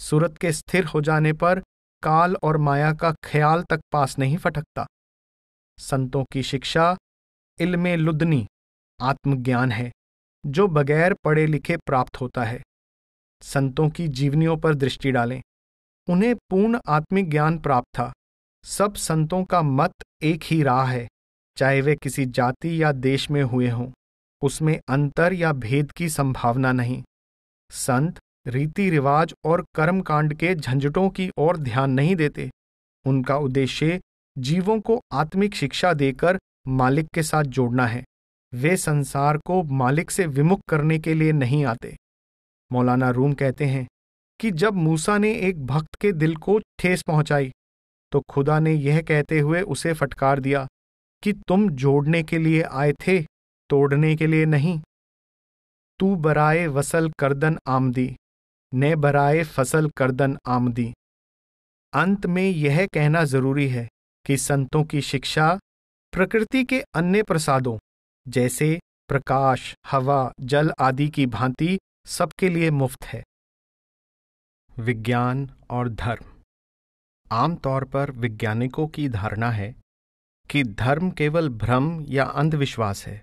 सूरत के स्थिर हो जाने पर काल और माया का ख्याल तक पास नहीं फटकता संतों की शिक्षा इल्मे लुदनी आत्मज्ञान है जो बगैर पढ़े लिखे प्राप्त होता है संतों की जीवनियों पर दृष्टि डालें उन्हें पूर्ण आत्मिक ज्ञान प्राप्त था सब संतों का मत एक ही राह है चाहे वे किसी जाति या देश में हुए हों उसमें अंतर या भेद की संभावना नहीं संत रीति रिवाज और कर्मकांड के झंझटों की ओर ध्यान नहीं देते उनका उद्देश्य जीवों को आत्मिक शिक्षा देकर मालिक के साथ जोड़ना है वे संसार को मालिक से विमुख करने के लिए नहीं आते मौलाना रूम कहते हैं कि जब मूसा ने एक भक्त के दिल को ठेस पहुंचाई तो खुदा ने यह कहते हुए उसे फटकार दिया कि तुम जोड़ने के लिए आए थे तोड़ने के लिए नहीं तू बराए वसल करदन आमदी ने बराए फसल करदन आमदी अंत में यह कहना जरूरी है कि संतों की शिक्षा प्रकृति के अन्य प्रसादों जैसे प्रकाश हवा जल आदि की भांति सबके लिए मुफ्त है विज्ञान और धर्म आमतौर पर वैज्ञानिकों की धारणा है कि धर्म केवल भ्रम या अंधविश्वास है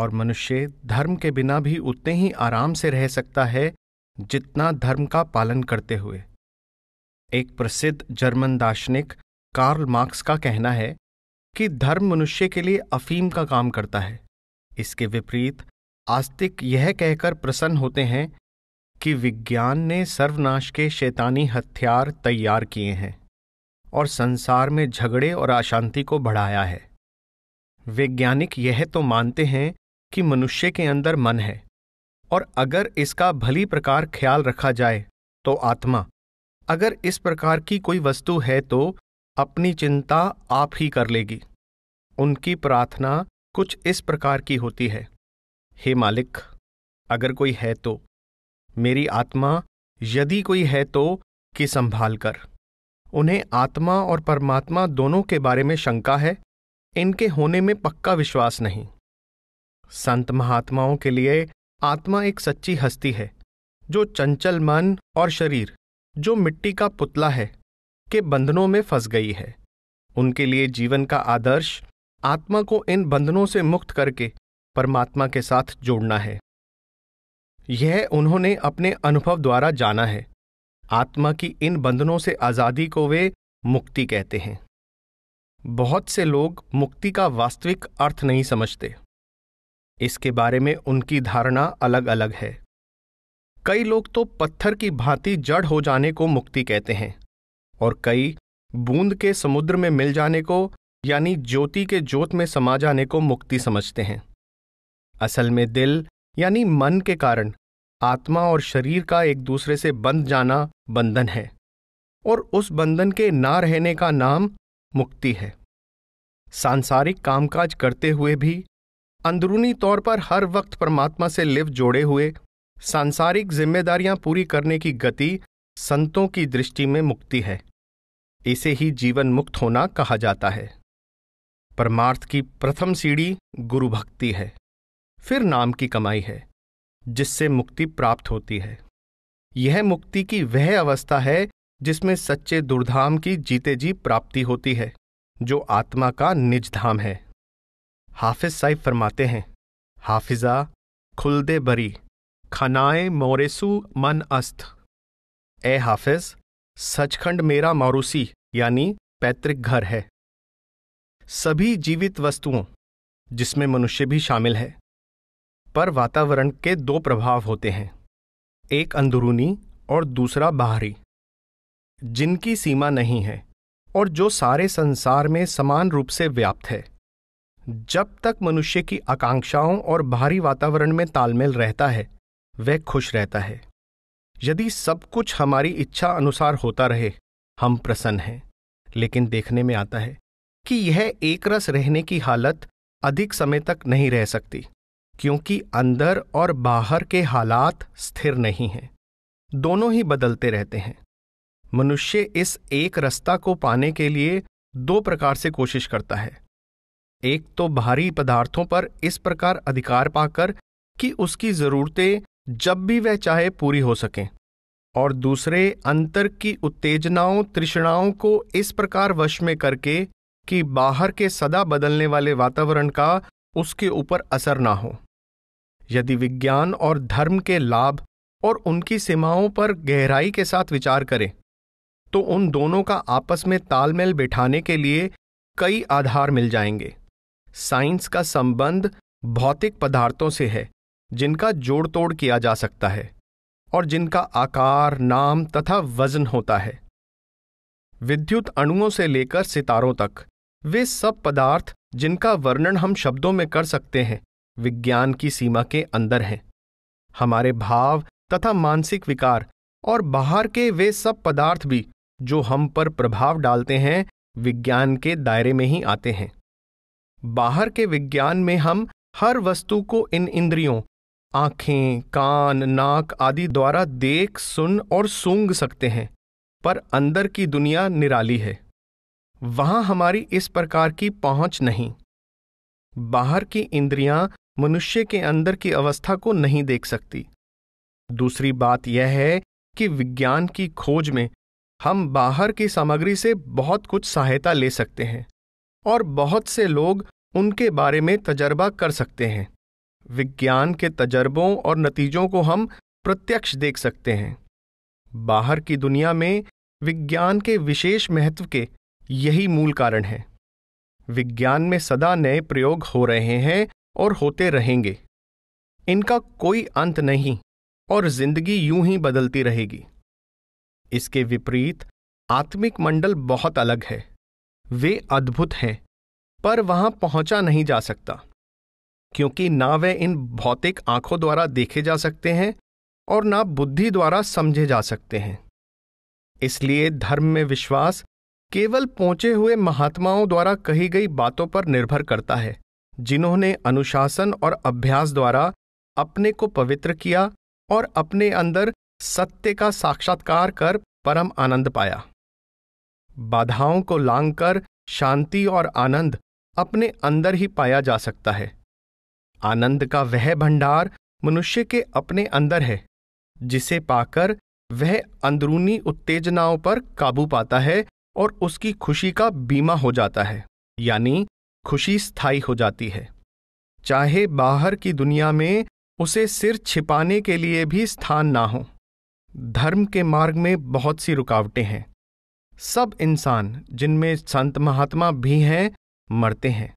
और मनुष्य धर्म के बिना भी उतने ही आराम से रह सकता है जितना धर्म का पालन करते हुए एक प्रसिद्ध जर्मन दार्शनिक कार्ल मार्क्स का कहना है कि धर्म मनुष्य के लिए अफीम का काम करता है इसके विपरीत आस्तिक यह कहकर प्रसन्न होते हैं कि विज्ञान ने सर्वनाश के शैतानी हथियार तैयार किए हैं और संसार में झगड़े और अशांति को बढ़ाया है वैज्ञानिक यह तो मानते हैं कि मनुष्य के अंदर मन है और अगर इसका भली प्रकार ख्याल रखा जाए तो आत्मा अगर इस प्रकार की कोई वस्तु है तो अपनी चिंता आप ही कर लेगी उनकी प्रार्थना कुछ इस प्रकार की होती है हे मालिक अगर कोई है तो मेरी आत्मा यदि कोई है तो कि संभाल कर उन्हें आत्मा और परमात्मा दोनों के बारे में शंका है इनके होने में पक्का विश्वास नहीं संत महात्माओं के लिए आत्मा एक सच्ची हस्ती है जो चंचल मन और शरीर जो मिट्टी का पुतला है के बंधनों में फंस गई है उनके लिए जीवन का आदर्श आत्मा को इन बंधनों से मुक्त करके परमात्मा के साथ जोड़ना है यह उन्होंने अपने अनुभव द्वारा जाना है आत्मा की इन बंधनों से आज़ादी को वे मुक्ति कहते हैं बहुत से लोग मुक्ति का वास्तविक अर्थ नहीं समझते इसके बारे में उनकी धारणा अलग अलग है कई लोग तो पत्थर की भांति जड़ हो जाने को मुक्ति कहते हैं और कई बूंद के समुद्र में मिल जाने को यानी ज्योति के ज्योत में समा जाने को मुक्ति समझते हैं असल में दिल यानी मन के कारण आत्मा और शरीर का एक दूसरे से बंध जाना बंधन है और उस बंधन के ना रहने का नाम मुक्ति है सांसारिक कामकाज करते हुए भी अंदरूनी तौर पर हर वक्त परमात्मा से लिव जोड़े हुए सांसारिक जिम्मेदारियां पूरी करने की गति संतों की दृष्टि में मुक्ति है इसे ही जीवन मुक्त होना कहा जाता है परमार्थ की प्रथम सीढ़ी गुरु भक्ति है फिर नाम की कमाई है जिससे मुक्ति प्राप्त होती है यह मुक्ति की वह अवस्था है जिसमें सच्चे दुर्धाम की जीते जी प्राप्ति होती है जो आत्मा का निज धाम है हाफिज साहिब फरमाते हैं हाफिजा खुलदे बरी खनाए मोरेसु मन अस्त ए हाफिज सचखंड मेरा मारूसी यानी पैतृक घर है सभी जीवित वस्तुओं जिसमें मनुष्य भी शामिल है पर वातावरण के दो प्रभाव होते हैं एक अंदरूनी और दूसरा बाहरी जिनकी सीमा नहीं है और जो सारे संसार में समान रूप से व्याप्त है जब तक मनुष्य की आकांक्षाओं और बाहरी वातावरण में तालमेल रहता है वह खुश रहता है यदि सब कुछ हमारी इच्छा अनुसार होता रहे हम प्रसन्न हैं लेकिन देखने में आता है कि यह एक रस रहने की हालत अधिक समय तक नहीं रह सकती क्योंकि अंदर और बाहर के हालात स्थिर नहीं हैं दोनों ही बदलते रहते हैं मनुष्य इस एक रास्ता को पाने के लिए दो प्रकार से कोशिश करता है एक तो भारी पदार्थों पर इस प्रकार अधिकार पाकर कि उसकी जरूरतें जब भी वह चाहे पूरी हो सकें और दूसरे अंतर की उत्तेजनाओं तृष्णाओं को इस प्रकार वश में करके कि बाहर के सदा बदलने वाले वातावरण का उसके ऊपर असर ना हो यदि विज्ञान और धर्म के लाभ और उनकी सीमाओं पर गहराई के साथ विचार करें तो उन दोनों का आपस में तालमेल बिठाने के लिए कई आधार मिल जाएंगे साइंस का संबंध भौतिक पदार्थों से है जिनका जोड़ तोड़ किया जा सकता है और जिनका आकार नाम तथा वजन होता है विद्युत अणुओं से लेकर सितारों तक वे सब पदार्थ जिनका वर्णन हम शब्दों में कर सकते हैं विज्ञान की सीमा के अंदर हैं हमारे भाव तथा मानसिक विकार और बाहर के वे सब पदार्थ भी जो हम पर प्रभाव डालते हैं विज्ञान के दायरे में ही आते हैं बाहर के विज्ञान में हम हर वस्तु को इन इंद्रियों आंखें कान नाक आदि द्वारा देख सुन और सूंघ सकते हैं पर अंदर की दुनिया निराली है वहां हमारी इस प्रकार की पहुंच नहीं बाहर की इंद्रियां मनुष्य के अंदर की अवस्था को नहीं देख सकती दूसरी बात यह है कि विज्ञान की खोज में हम बाहर की सामग्री से बहुत कुछ सहायता ले सकते हैं और बहुत से लोग उनके बारे में तजर्बा कर सकते हैं विज्ञान के तजर्बों और नतीजों को हम प्रत्यक्ष देख सकते हैं बाहर की दुनिया में विज्ञान के विशेष महत्व के यही मूल कारण है विज्ञान में सदा नए प्रयोग हो रहे हैं और होते रहेंगे इनका कोई अंत नहीं और जिंदगी यूं ही बदलती रहेगी इसके विपरीत आत्मिक मंडल बहुत अलग है वे अद्भुत हैं पर वहां पहुंचा नहीं जा सकता क्योंकि ना वे इन भौतिक आंखों द्वारा देखे जा सकते हैं और ना बुद्धि द्वारा समझे जा सकते हैं इसलिए धर्म में विश्वास केवल पहुंचे हुए महात्माओं द्वारा कही गई बातों पर निर्भर करता है जिन्होंने अनुशासन और अभ्यास द्वारा अपने को पवित्र किया और अपने अंदर सत्य का साक्षात्कार कर परम आनंद पाया बाधाओं को लांघकर शांति और आनंद अपने अंदर ही पाया जा सकता है आनंद का वह भंडार मनुष्य के अपने अंदर है जिसे पाकर वह अंदरूनी उत्तेजनाओं पर काबू पाता है और उसकी खुशी का बीमा हो जाता है यानी खुशी स्थायी हो जाती है चाहे बाहर की दुनिया में उसे सिर छिपाने के लिए भी स्थान ना हो धर्म के मार्ग में बहुत सी रुकावटें हैं सब इंसान जिनमें संत महात्मा भी हैं मरते हैं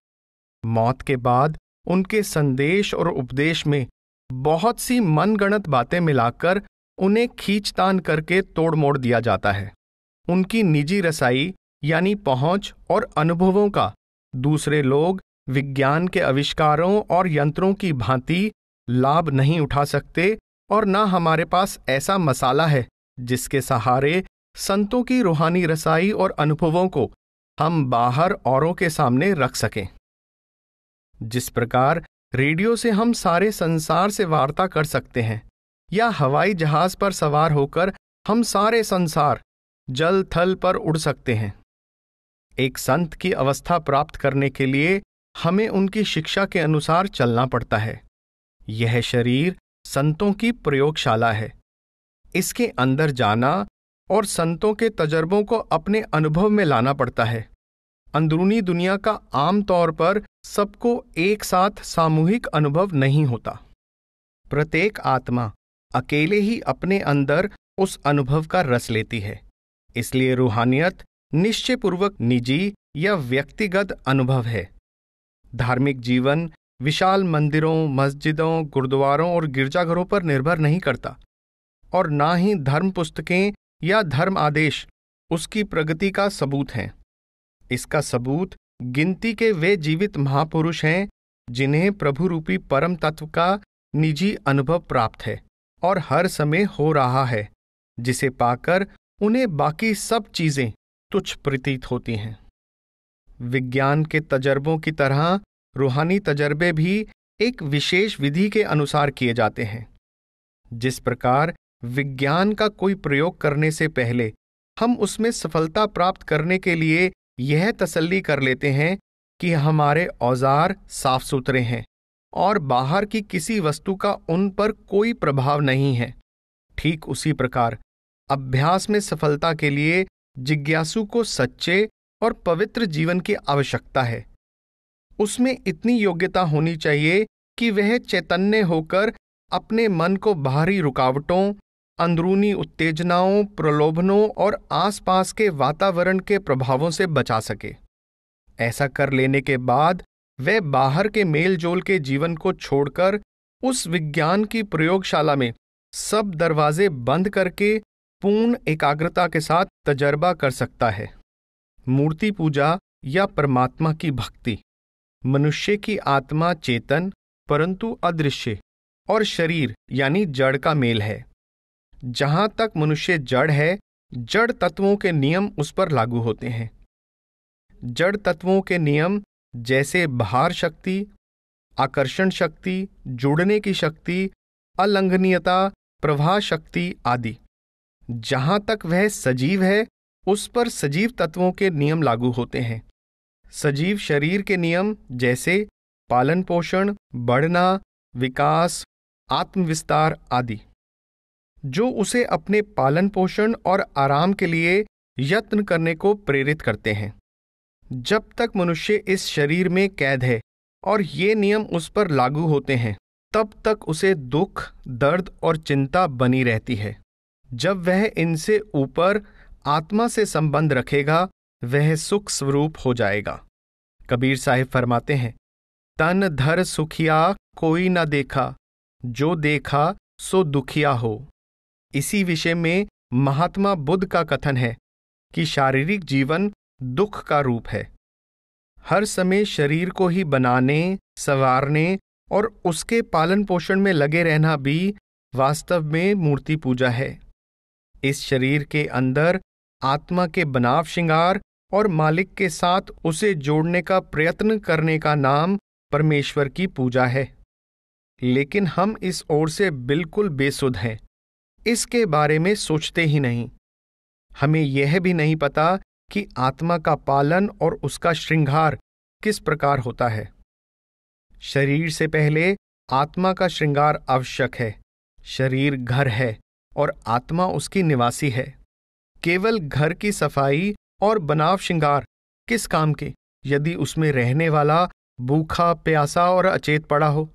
मौत के बाद उनके संदेश और उपदेश में बहुत सी मनगणत बातें मिलाकर उन्हें खींचतान करके तोड़ मोड़ दिया जाता है उनकी निजी रसाई यानी पहुंच और अनुभवों का दूसरे लोग विज्ञान के आविष्कारों और यंत्रों की भांति लाभ नहीं उठा सकते और न हमारे पास ऐसा मसाला है जिसके सहारे संतों की रूहानी रसाई और अनुभवों को हम बाहर औरों के सामने रख सकें जिस प्रकार रेडियो से हम सारे संसार से वार्ता कर सकते हैं या हवाई जहाज पर सवार होकर हम सारे संसार जल थल पर उड़ सकते हैं एक संत की अवस्था प्राप्त करने के लिए हमें उनकी शिक्षा के अनुसार चलना पड़ता है यह शरीर संतों की प्रयोगशाला है इसके अंदर जाना और संतों के तजर्बों को अपने अनुभव में लाना पड़ता है अंदरूनी दुनिया का आमतौर पर सबको एक साथ सामूहिक अनुभव नहीं होता प्रत्येक आत्मा अकेले ही अपने अंदर उस अनुभव का रस लेती है इसलिए रूहानियत निश्चयपूर्वक निजी या व्यक्तिगत अनुभव है धार्मिक जीवन विशाल मंदिरों मस्जिदों गुरुद्वारों और गिरजाघरों पर निर्भर नहीं करता और ना ही धर्म पुस्तकें या धर्म आदेश उसकी प्रगति का सबूत हैं इसका सबूत गिनती के वे जीवित महापुरुष हैं जिन्हें प्रभु रूपी परम तत्व का निजी अनुभव प्राप्त है और हर समय हो रहा है जिसे पाकर उन्हें बाकी सब चीजें तुच्छ प्रतीत होती हैं विज्ञान के तजर्बों की तरह रूहानी तजर्बे भी एक विशेष विधि के अनुसार किए जाते हैं जिस प्रकार विज्ञान का कोई प्रयोग करने से पहले हम उसमें सफलता प्राप्त करने के लिए यह तसल्ली कर लेते हैं कि हमारे औजार साफ सुथरे हैं और बाहर की किसी वस्तु का उन पर कोई प्रभाव नहीं है ठीक उसी प्रकार अभ्यास में सफलता के लिए जिज्ञासु को सच्चे और पवित्र जीवन की आवश्यकता है उसमें इतनी योग्यता होनी चाहिए कि वह चैतन्य होकर अपने मन को बाहरी रुकावटों अंदरूनी उत्तेजनाओं प्रलोभनों और आसपास के वातावरण के प्रभावों से बचा सके ऐसा कर लेने के बाद वह बाहर के मेलजोल के जीवन को छोड़कर उस विज्ञान की प्रयोगशाला में सब दरवाजे बंद करके पूर्ण एकाग्रता के साथ तजर्बा कर सकता है मूर्ति पूजा या परमात्मा की भक्ति मनुष्य की आत्मा चेतन परंतु अदृश्य और शरीर यानी जड़ का मेल है जहां तक मनुष्य जड़ है जड़ तत्वों के नियम उस पर लागू होते हैं जड़ तत्वों के नियम जैसे बहार शक्ति आकर्षण शक्ति जुड़ने की शक्ति अलंघनीयता प्रवाह शक्ति आदि जहां तक वह सजीव है उस पर सजीव तत्वों के नियम लागू होते हैं सजीव शरीर के नियम जैसे पालन पोषण बढ़ना विकास आत्मविस्तार आदि जो उसे अपने पालन पोषण और आराम के लिए यत्न करने को प्रेरित करते हैं जब तक मनुष्य इस शरीर में कैद है और ये नियम उस पर लागू होते हैं तब तक उसे दुख दर्द और चिंता बनी रहती है जब वह इनसे ऊपर आत्मा से संबंध रखेगा वह सुख स्वरूप हो जाएगा कबीर साहिब फरमाते हैं तन धर सुखिया कोई न देखा जो देखा सो दुखिया हो इसी विषय में महात्मा बुद्ध का कथन है कि शारीरिक जीवन दुख का रूप है हर समय शरीर को ही बनाने संवारने और उसके पालन पोषण में लगे रहना भी वास्तव में मूर्ति पूजा है इस शरीर के अंदर आत्मा के बनाव श्रृंगार और मालिक के साथ उसे जोड़ने का प्रयत्न करने का नाम परमेश्वर की पूजा है लेकिन हम इस ओर से बिल्कुल बेसुध हैं इसके बारे में सोचते ही नहीं हमें यह भी नहीं पता कि आत्मा का पालन और उसका श्रृंगार किस प्रकार होता है शरीर से पहले आत्मा का श्रृंगार आवश्यक है शरीर घर है और आत्मा उसकी निवासी है केवल घर की सफाई और बनाव श्रृंगार किस काम के यदि उसमें रहने वाला भूखा प्यासा और अचेत पड़ा हो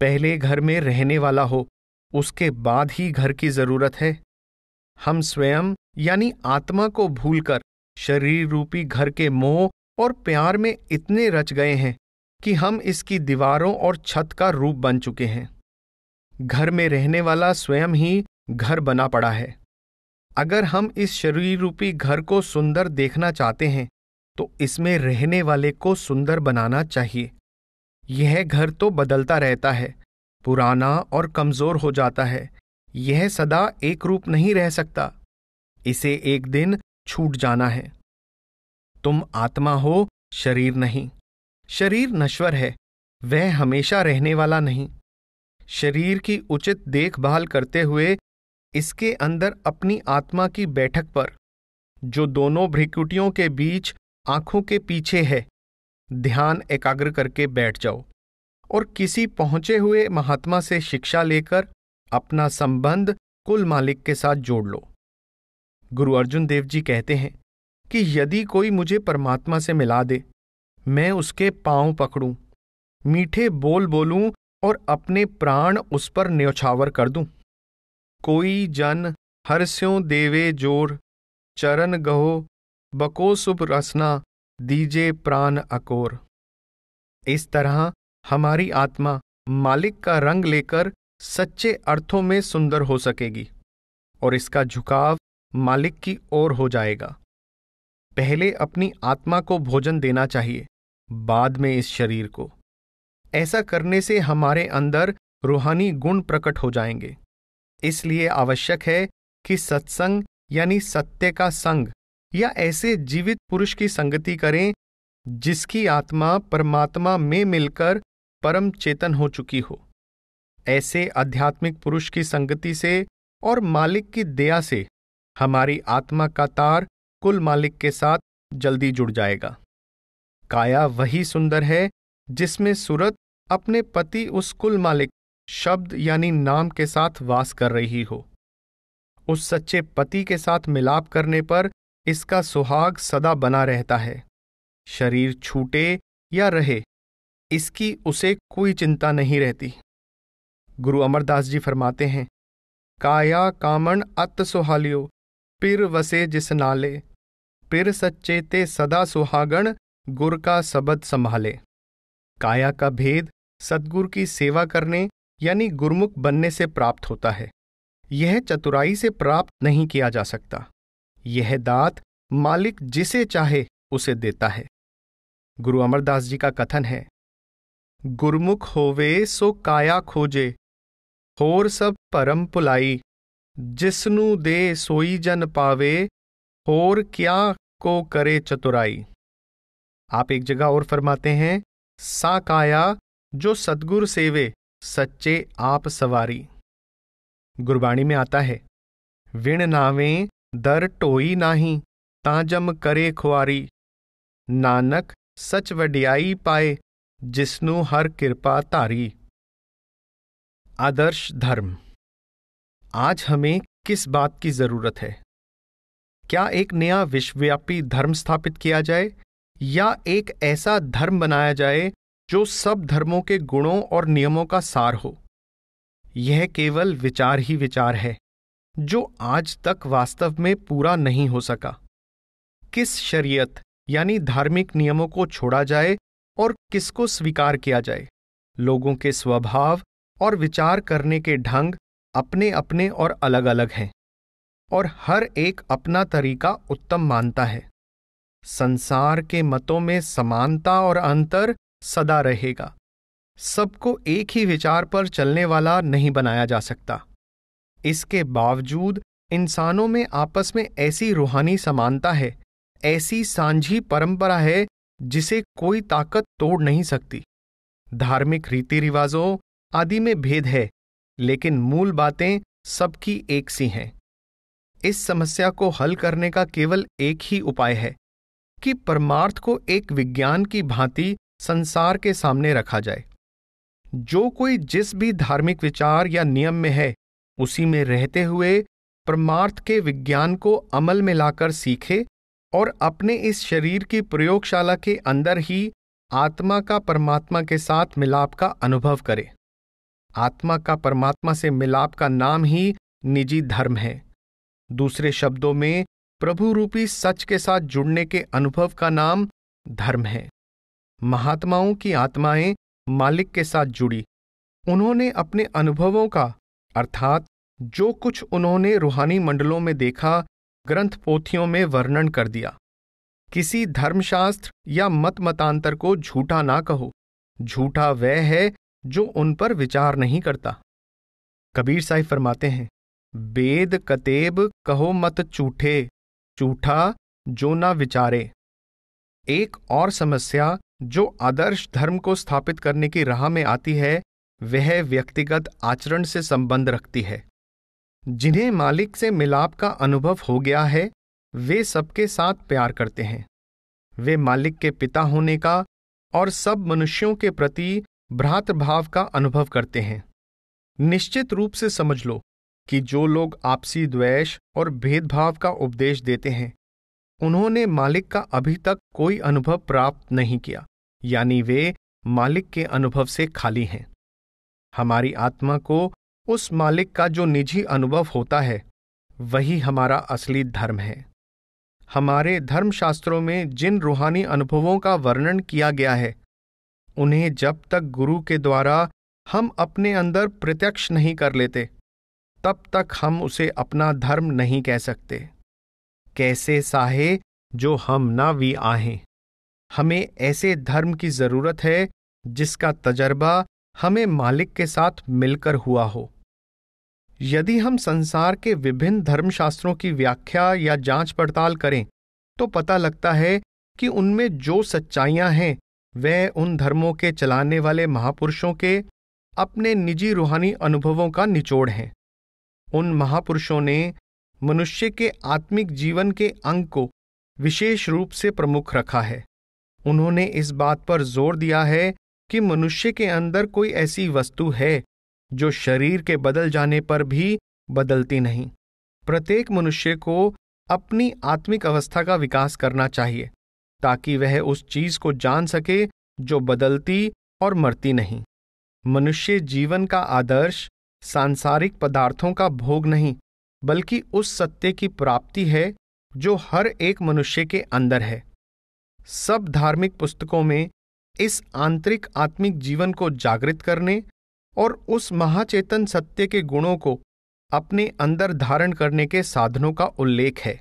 पहले घर में रहने वाला हो उसके बाद ही घर की जरूरत है हम स्वयं यानी आत्मा को भूलकर शरीर रूपी घर के मोह और प्यार में इतने रच गए हैं कि हम इसकी दीवारों और छत का रूप बन चुके हैं घर में रहने वाला स्वयं ही घर बना पड़ा है अगर हम इस शरीर रूपी घर को सुंदर देखना चाहते हैं तो इसमें रहने वाले को सुंदर बनाना चाहिए यह घर तो बदलता रहता है पुराना और कमजोर हो जाता है यह सदा एक रूप नहीं रह सकता इसे एक दिन छूट जाना है तुम आत्मा हो शरीर नहीं शरीर नश्वर है वह हमेशा रहने वाला नहीं शरीर की उचित देखभाल करते हुए इसके अंदर अपनी आत्मा की बैठक पर जो दोनों भ्रिकुटियों के बीच आंखों के पीछे है ध्यान एकाग्र करके बैठ जाओ और किसी पहुंचे हुए महात्मा से शिक्षा लेकर अपना संबंध कुल मालिक के साथ जोड़ लो गुरु अर्जुन देव जी कहते हैं कि यदि कोई मुझे परमात्मा से मिला दे मैं उसके पांव पकड़ूं मीठे बोल बोलूं और अपने प्राण उस पर न्योछावर कर दूं कोई जन हर स्यों देवे जोर चरण गहो बको सुभ रसना दीजे प्राण अकोर इस तरह हमारी आत्मा मालिक का रंग लेकर सच्चे अर्थों में सुंदर हो सकेगी और इसका झुकाव मालिक की ओर हो जाएगा पहले अपनी आत्मा को भोजन देना चाहिए बाद में इस शरीर को ऐसा करने से हमारे अंदर रूहानी गुण प्रकट हो जाएंगे इसलिए आवश्यक है कि सत्संग यानी सत्य का संग या ऐसे जीवित पुरुष की संगति करें जिसकी आत्मा परमात्मा में मिलकर परम चेतन हो चुकी हो ऐसे आध्यात्मिक पुरुष की संगति से और मालिक की दया से हमारी आत्मा का तार कुल मालिक के साथ जल्दी जुड़ जाएगा काया वही सुंदर है जिसमें सूरत अपने पति उस कुल मालिक शब्द यानी नाम के साथ वास कर रही हो उस सच्चे पति के साथ मिलाप करने पर इसका सुहाग सदा बना रहता है शरीर छूटे या रहे इसकी उसे कोई चिंता नहीं रहती गुरु अमरदास जी फरमाते हैं काया कामण अत सुहालियो पिर वसे जिस नाले पिर सच्चे ते सदा सुहागण गुर का सबद संभाले काया का भेद सदगुरु की सेवा करने यानी गुरमुख बनने से प्राप्त होता है यह चतुराई से प्राप्त नहीं किया जा सकता यह दात मालिक जिसे चाहे उसे देता है गुरु अमरदास जी का कथन है गुरमुख होवे सो काया खोजे होर सब परम पुलाई जिसनु दे सोई जन पावे होर क्या को करे चतुराई आप एक जगह और फरमाते हैं साकाया जो सदगुर सेवे सच्चे आप सवारी गुरबाणी में आता है विण नावे दर टोई नाही ताजम करे खुआरी नानक सच वडियाई पाए जिसनु हर कृपा तारी आदर्श धर्म आज हमें किस बात की जरूरत है क्या एक नया विश्वव्यापी धर्म स्थापित किया जाए या एक ऐसा धर्म बनाया जाए जो सब धर्मों के गुणों और नियमों का सार हो यह केवल विचार ही विचार है जो आज तक वास्तव में पूरा नहीं हो सका किस शरीयत यानी धार्मिक नियमों को छोड़ा जाए और किसको स्वीकार किया जाए लोगों के स्वभाव और विचार करने के ढंग अपने अपने और अलग अलग हैं और हर एक अपना तरीका उत्तम मानता है संसार के मतों में समानता और अंतर सदा रहेगा सबको एक ही विचार पर चलने वाला नहीं बनाया जा सकता इसके बावजूद इंसानों में आपस में ऐसी रूहानी समानता है ऐसी सांझी परंपरा है जिसे कोई ताकत तोड़ नहीं सकती धार्मिक रीति रिवाजों आदि में भेद है लेकिन मूल बातें सबकी एक सी हैं इस समस्या को हल करने का केवल एक ही उपाय है कि परमार्थ को एक विज्ञान की भांति संसार के सामने रखा जाए जो कोई जिस भी धार्मिक विचार या नियम में है उसी में रहते हुए परमार्थ के विज्ञान को अमल में लाकर सीखे और अपने इस शरीर की प्रयोगशाला के अंदर ही आत्मा का परमात्मा के साथ मिलाप का अनुभव करे आत्मा का परमात्मा से मिलाप का नाम ही निजी धर्म है दूसरे शब्दों में प्रभु रूपी सच के साथ जुड़ने के अनुभव का नाम धर्म है महात्माओं की आत्माएं मालिक के साथ जुड़ी उन्होंने अपने अनुभवों का अर्थात जो कुछ उन्होंने रूहानी मंडलों में देखा ग्रंथ पोथियों में वर्णन कर दिया किसी धर्मशास्त्र या मत मतांतर को झूठा ना कहो झूठा वह है जो उन पर विचार नहीं करता कबीर साहिब फरमाते हैं बेद कतेब कहो मत चूठे चूठा जो ना विचारे एक और समस्या जो आदर्श धर्म को स्थापित करने की राह में आती है वह व्यक्तिगत आचरण से संबंध रखती है जिन्हें मालिक से मिलाप का अनुभव हो गया है वे सबके साथ प्यार करते हैं वे मालिक के पिता होने का और सब मनुष्यों के प्रति भ्रातृभाव का अनुभव करते हैं निश्चित रूप से समझ लो कि जो लोग आपसी द्वेष और भेदभाव का उपदेश देते हैं उन्होंने मालिक का अभी तक कोई अनुभव प्राप्त नहीं किया यानी वे मालिक के अनुभव से खाली हैं हमारी आत्मा को उस मालिक का जो निजी अनुभव होता है वही हमारा असली धर्म है हमारे धर्मशास्त्रों में जिन रूहानी अनुभवों का वर्णन किया गया है उन्हें जब तक गुरु के द्वारा हम अपने अंदर प्रत्यक्ष नहीं कर लेते तब तक हम उसे अपना धर्म नहीं कह सकते कैसे साहे जो हम ना भी आहें हमें ऐसे धर्म की जरूरत है जिसका तजर्बा हमें मालिक के साथ मिलकर हुआ हो यदि हम संसार के विभिन्न धर्मशास्त्रों की व्याख्या या जांच पड़ताल करें तो पता लगता है कि उनमें जो सच्चाइयां हैं वह उन धर्मों के चलाने वाले महापुरुषों के अपने निजी रूहानी अनुभवों का निचोड़ हैं उन महापुरुषों ने मनुष्य के आत्मिक जीवन के अंग को विशेष रूप से प्रमुख रखा है उन्होंने इस बात पर जोर दिया है कि मनुष्य के अंदर कोई ऐसी वस्तु है जो शरीर के बदल जाने पर भी बदलती नहीं प्रत्येक मनुष्य को अपनी आत्मिक अवस्था का विकास करना चाहिए ताकि वह उस चीज को जान सके जो बदलती और मरती नहीं मनुष्य जीवन का आदर्श सांसारिक पदार्थों का भोग नहीं बल्कि उस सत्य की प्राप्ति है जो हर एक मनुष्य के अंदर है सब धार्मिक पुस्तकों में इस आंतरिक आत्मिक जीवन को जागृत करने और उस महाचेतन सत्य के गुणों को अपने अंदर धारण करने के साधनों का उल्लेख है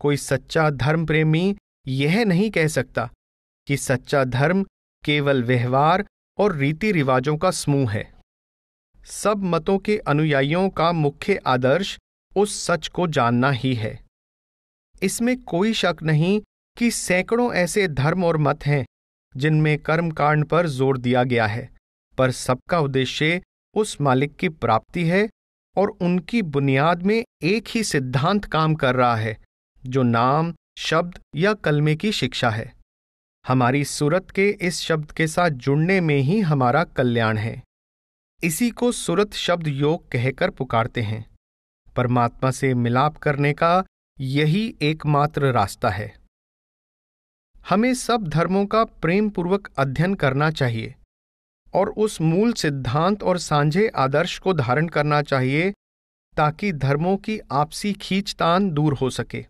कोई सच्चा धर्म प्रेमी यह नहीं कह सकता कि सच्चा धर्म केवल व्यवहार और रीति रिवाजों का समूह है सब मतों के अनुयायियों का मुख्य आदर्श उस सच को जानना ही है इसमें कोई शक नहीं कि सैकड़ों ऐसे धर्म और मत हैं जिनमें कर्मकांड पर जोर दिया गया है पर सबका उद्देश्य उस मालिक की प्राप्ति है और उनकी बुनियाद में एक ही सिद्धांत काम कर रहा है जो नाम शब्द या कलमे की शिक्षा है हमारी सूरत के इस शब्द के साथ जुड़ने में ही हमारा कल्याण है इसी को सुरत शब्द योग कहकर पुकारते हैं परमात्मा से मिलाप करने का यही एकमात्र रास्ता है हमें सब धर्मों का प्रेमपूर्वक अध्ययन करना चाहिए और उस मूल सिद्धांत और सांझे आदर्श को धारण करना चाहिए ताकि धर्मों की आपसी खींचतान दूर हो सके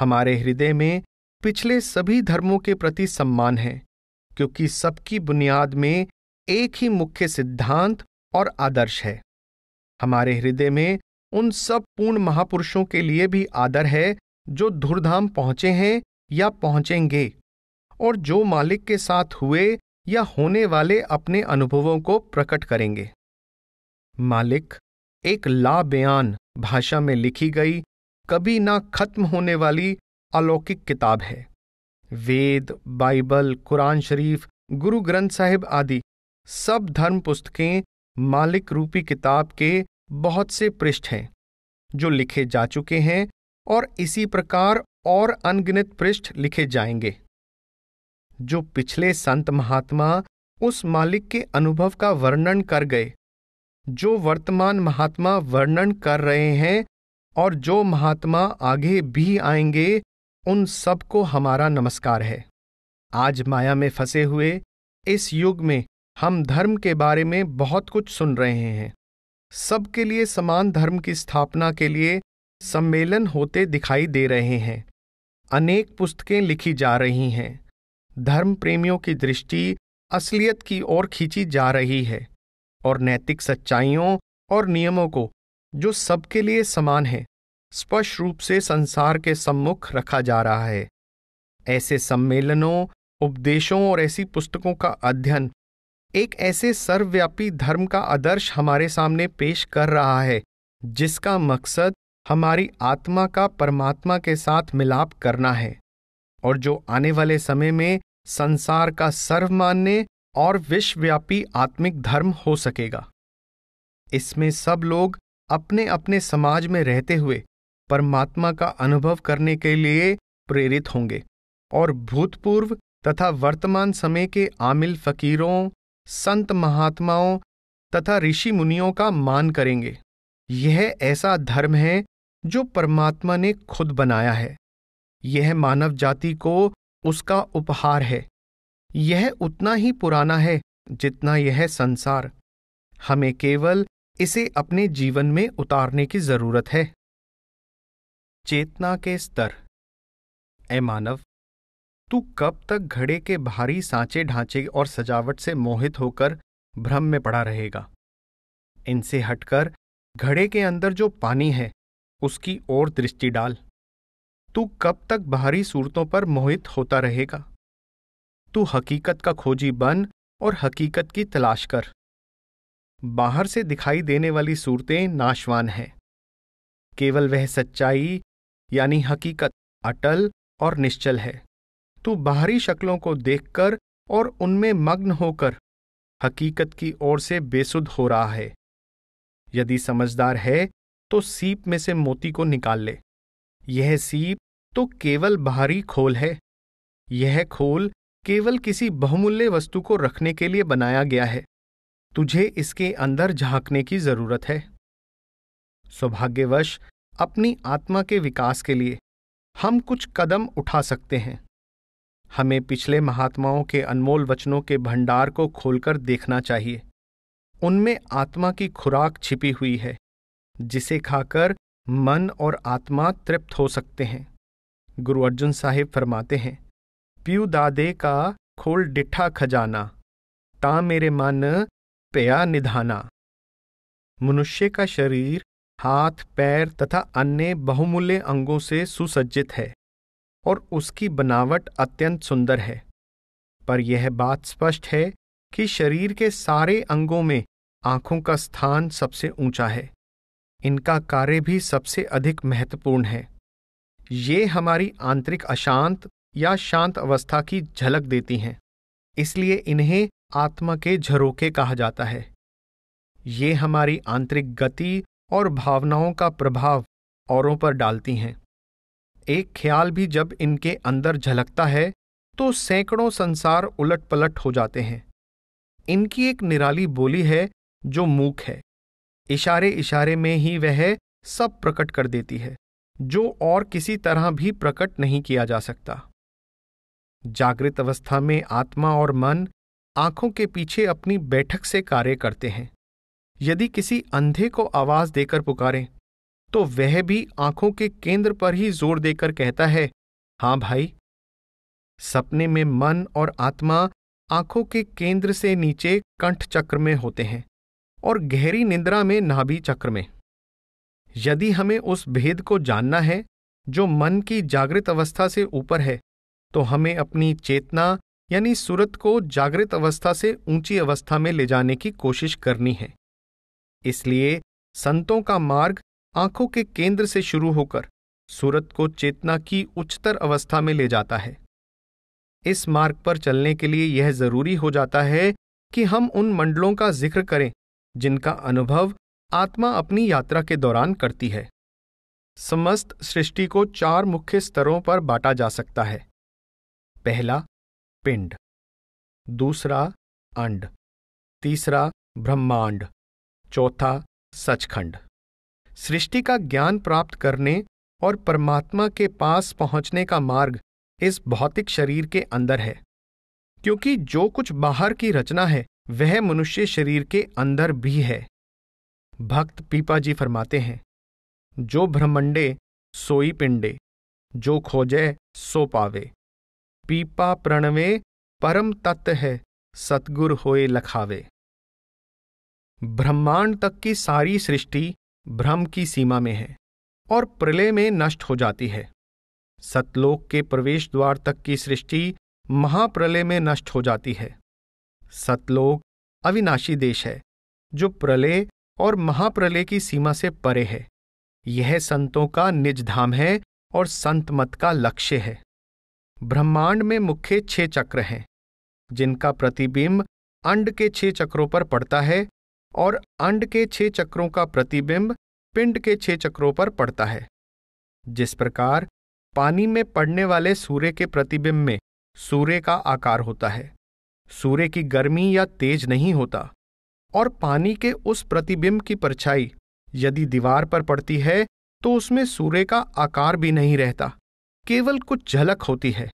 हमारे हृदय में पिछले सभी धर्मों के प्रति सम्मान है क्योंकि सबकी बुनियाद में एक ही मुख्य सिद्धांत और आदर्श है हमारे हृदय में उन सब पूर्ण महापुरुषों के लिए भी आदर है जो धुरधाम पहुंचे हैं या पहुंचेंगे और जो मालिक के साथ हुए या होने वाले अपने अनुभवों को प्रकट करेंगे मालिक एक ला बयान भाषा में लिखी गई कभी ना खत्म होने वाली अलौकिक किताब है वेद बाइबल कुरान शरीफ गुरु ग्रंथ साहिब आदि सब धर्म पुस्तकें मालिक रूपी किताब के बहुत से पृष्ठ हैं जो लिखे जा चुके हैं और इसी प्रकार और अनगिनत पृष्ठ लिखे जाएंगे जो पिछले संत महात्मा उस मालिक के अनुभव का वर्णन कर गए जो वर्तमान महात्मा वर्णन कर रहे हैं और जो महात्मा आगे भी आएंगे उन सबको हमारा नमस्कार है आज माया में फंसे हुए इस युग में हम धर्म के बारे में बहुत कुछ सुन रहे हैं सबके लिए समान धर्म की स्थापना के लिए सम्मेलन होते दिखाई दे रहे हैं अनेक पुस्तकें लिखी जा रही हैं धर्म प्रेमियों की दृष्टि असलियत की ओर खींची जा रही है और नैतिक सच्चाइयों और नियमों को जो सबके लिए समान है स्पष्ट रूप से संसार के सम्मुख रखा जा रहा है ऐसे सम्मेलनों उपदेशों और ऐसी पुस्तकों का अध्ययन एक ऐसे सर्वव्यापी धर्म का आदर्श हमारे सामने पेश कर रहा है जिसका मकसद हमारी आत्मा का परमात्मा के साथ मिलाप करना है और जो आने वाले समय में संसार का सर्वमान्य और विश्वव्यापी आत्मिक धर्म हो सकेगा इसमें सब लोग अपने अपने समाज में रहते हुए परमात्मा का अनुभव करने के लिए प्रेरित होंगे और भूतपूर्व तथा वर्तमान समय के आमिल फकीरों संत महात्माओं तथा ऋषि मुनियों का मान करेंगे यह ऐसा धर्म है जो परमात्मा ने खुद बनाया है यह मानव जाति को उसका उपहार है यह उतना ही पुराना है जितना यह संसार हमें केवल इसे अपने जीवन में उतारने की जरूरत है चेतना के स्तर ए मानव तू कब तक घड़े के भारी सांचे ढांचे और सजावट से मोहित होकर भ्रम में पड़ा रहेगा इनसे हटकर घड़े के अंदर जो पानी है उसकी ओर दृष्टि डाल तू कब तक बाहरी सूरतों पर मोहित होता रहेगा तू हकीकत का खोजी बन और हकीकत की तलाश कर बाहर से दिखाई देने वाली सूरतें नाशवान हैं केवल वह सच्चाई यानी हकीकत अटल और निश्चल है तू बाहरी शक्लों को देखकर और उनमें मग्न होकर हकीकत की ओर से बेसुध हो रहा है यदि समझदार है तो सीप में से मोती को निकाल ले यह सीप तो केवल बाहरी खोल है यह खोल केवल किसी बहुमूल्य वस्तु को रखने के लिए बनाया गया है तुझे इसके अंदर झांकने की जरूरत है सौभाग्यवश अपनी आत्मा के विकास के लिए हम कुछ कदम उठा सकते हैं हमें पिछले महात्माओं के अनमोल वचनों के भंडार को खोलकर देखना चाहिए उनमें आत्मा की खुराक छिपी हुई है जिसे खाकर मन और आत्मा तृप्त हो सकते हैं गुरु अर्जुन साहिब फरमाते हैं प्यू दादे का खोल डिठा खजाना ता मेरे मन पया निधाना मनुष्य का शरीर हाथ पैर तथा अन्य बहुमूल्य अंगों से सुसज्जित है और उसकी बनावट अत्यंत सुंदर है पर यह बात स्पष्ट है कि शरीर के सारे अंगों में आंखों का स्थान सबसे ऊंचा है इनका कार्य भी सबसे अधिक महत्वपूर्ण है ये हमारी आंतरिक अशांत या शांत अवस्था की झलक देती हैं इसलिए इन्हें आत्मा के झरोके कहा जाता है ये हमारी आंतरिक गति और भावनाओं का प्रभाव औरों पर डालती हैं एक ख्याल भी जब इनके अंदर झलकता है तो सैकड़ों संसार उलट पलट हो जाते हैं इनकी एक निराली बोली है जो मूक है इशारे इशारे में ही वह सब प्रकट कर देती है जो और किसी तरह भी प्रकट नहीं किया जा सकता जागृत अवस्था में आत्मा और मन आंखों के पीछे अपनी बैठक से कार्य करते हैं यदि किसी अंधे को आवाज देकर पुकारें तो वह भी आंखों के केंद्र पर ही जोर देकर कहता है हां भाई सपने में मन और आत्मा आंखों के केंद्र से नीचे कंठ चक्र में होते हैं और गहरी निंद्रा में नाभि चक्र में यदि हमें उस भेद को जानना है जो मन की जागृत अवस्था से ऊपर है तो हमें अपनी चेतना यानी सूरत को जागृत अवस्था से ऊंची अवस्था में ले जाने की कोशिश करनी है इसलिए संतों का मार्ग आंखों के केंद्र से शुरू होकर सूरत को चेतना की उच्चतर अवस्था में ले जाता है इस मार्ग पर चलने के लिए यह जरूरी हो जाता है कि हम उन मंडलों का जिक्र करें जिनका अनुभव आत्मा अपनी यात्रा के दौरान करती है समस्त सृष्टि को चार मुख्य स्तरों पर बांटा जा सकता है पहला पिंड दूसरा अंड तीसरा ब्रह्मांड चौथा सचखंड सृष्टि का ज्ञान प्राप्त करने और परमात्मा के पास पहुंचने का मार्ग इस भौतिक शरीर के अंदर है क्योंकि जो कुछ बाहर की रचना है वह मनुष्य शरीर के अंदर भी है भक्त पीपा जी फरमाते हैं जो ब्रह्मंडे सोई पिंडे जो खोजे सो पावे पीपा प्रणवे परम तत्व है सतगुर होए लखावे ब्रह्मांड तक की सारी सृष्टि भ्रम की सीमा में है और प्रलय में नष्ट हो जाती है सतलोक के प्रवेश द्वार तक की सृष्टि महाप्रलय में नष्ट हो जाती है सतलोक अविनाशी देश है जो प्रलय और महाप्रलय की सीमा से परे है यह संतों का निज धाम है और संत मत का लक्ष्य है ब्रह्मांड में मुख्य छह चक्र हैं जिनका प्रतिबिंब अंड के छह चक्रों पर पड़ता है और अंड के छह चक्रों का प्रतिबिंब पिंड के छह चक्रों पर पड़ता है जिस प्रकार पानी में पड़ने वाले सूर्य के प्रतिबिंब में सूर्य का आकार होता है सूर्य की गर्मी या तेज नहीं होता और पानी के उस प्रतिबिंब की परछाई यदि दीवार पर पड़ती है तो उसमें सूर्य का आकार भी नहीं रहता केवल कुछ झलक होती है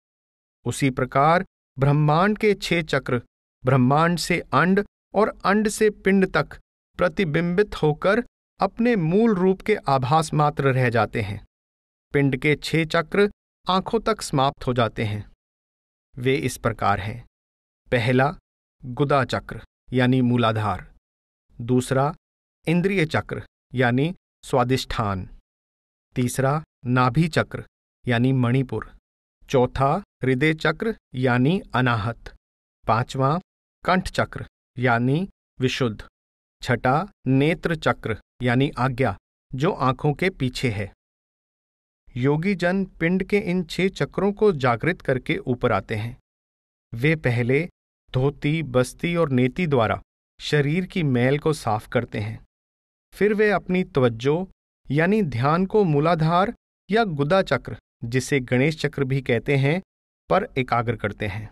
उसी प्रकार ब्रह्मांड के छह चक्र ब्रह्मांड से अंड और अंड से पिंड तक प्रतिबिंबित होकर अपने मूल रूप के आभास मात्र रह जाते हैं पिंड के छह चक्र आंखों तक समाप्त हो जाते हैं वे इस प्रकार हैं पहला गुदा चक्र यानी मूलाधार दूसरा इंद्रिय चक्र यानी स्वादिष्ठान तीसरा नाभि चक्र यानी मणिपुर चौथा हृदय चक्र यानी अनाहत पांचवा कंठ चक्र यानी विशुद्ध छठा नेत्र चक्र यानी आज्ञा जो आंखों के पीछे है योगी जन पिंड के इन छह चक्रों को जागृत करके ऊपर आते हैं वे पहले धोती बस्ती और नेति द्वारा शरीर की मैल को साफ करते हैं फिर वे अपनी तवज्जो यानी ध्यान को मूलाधार या गुदा चक्र जिसे गणेश चक्र भी कहते हैं पर एकाग्र करते हैं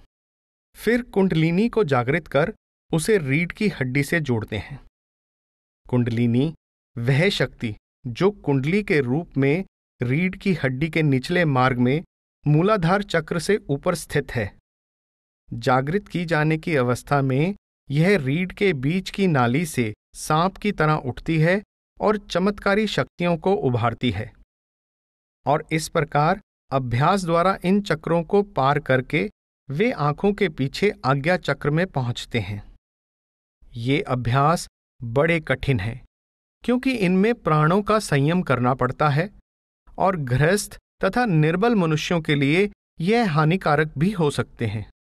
फिर कुंडलिनी को जागृत कर उसे रीढ़ की हड्डी से जोड़ते हैं कुंडलिनी वह शक्ति जो कुंडली के रूप में रीढ़ की हड्डी के निचले मार्ग में मूलाधार चक्र से ऊपर स्थित है जागृत की जाने की अवस्था में यह रीढ़ के बीच की नाली से सांप की तरह उठती है और चमत्कारी शक्तियों को उभारती है और इस प्रकार अभ्यास द्वारा इन चक्रों को पार करके वे आंखों के पीछे आज्ञा चक्र में पहुंचते हैं ये अभ्यास बड़े कठिन हैं क्योंकि इनमें प्राणों का संयम करना पड़ता है और गृहस्थ तथा निर्बल मनुष्यों के लिए यह हानिकारक भी हो सकते हैं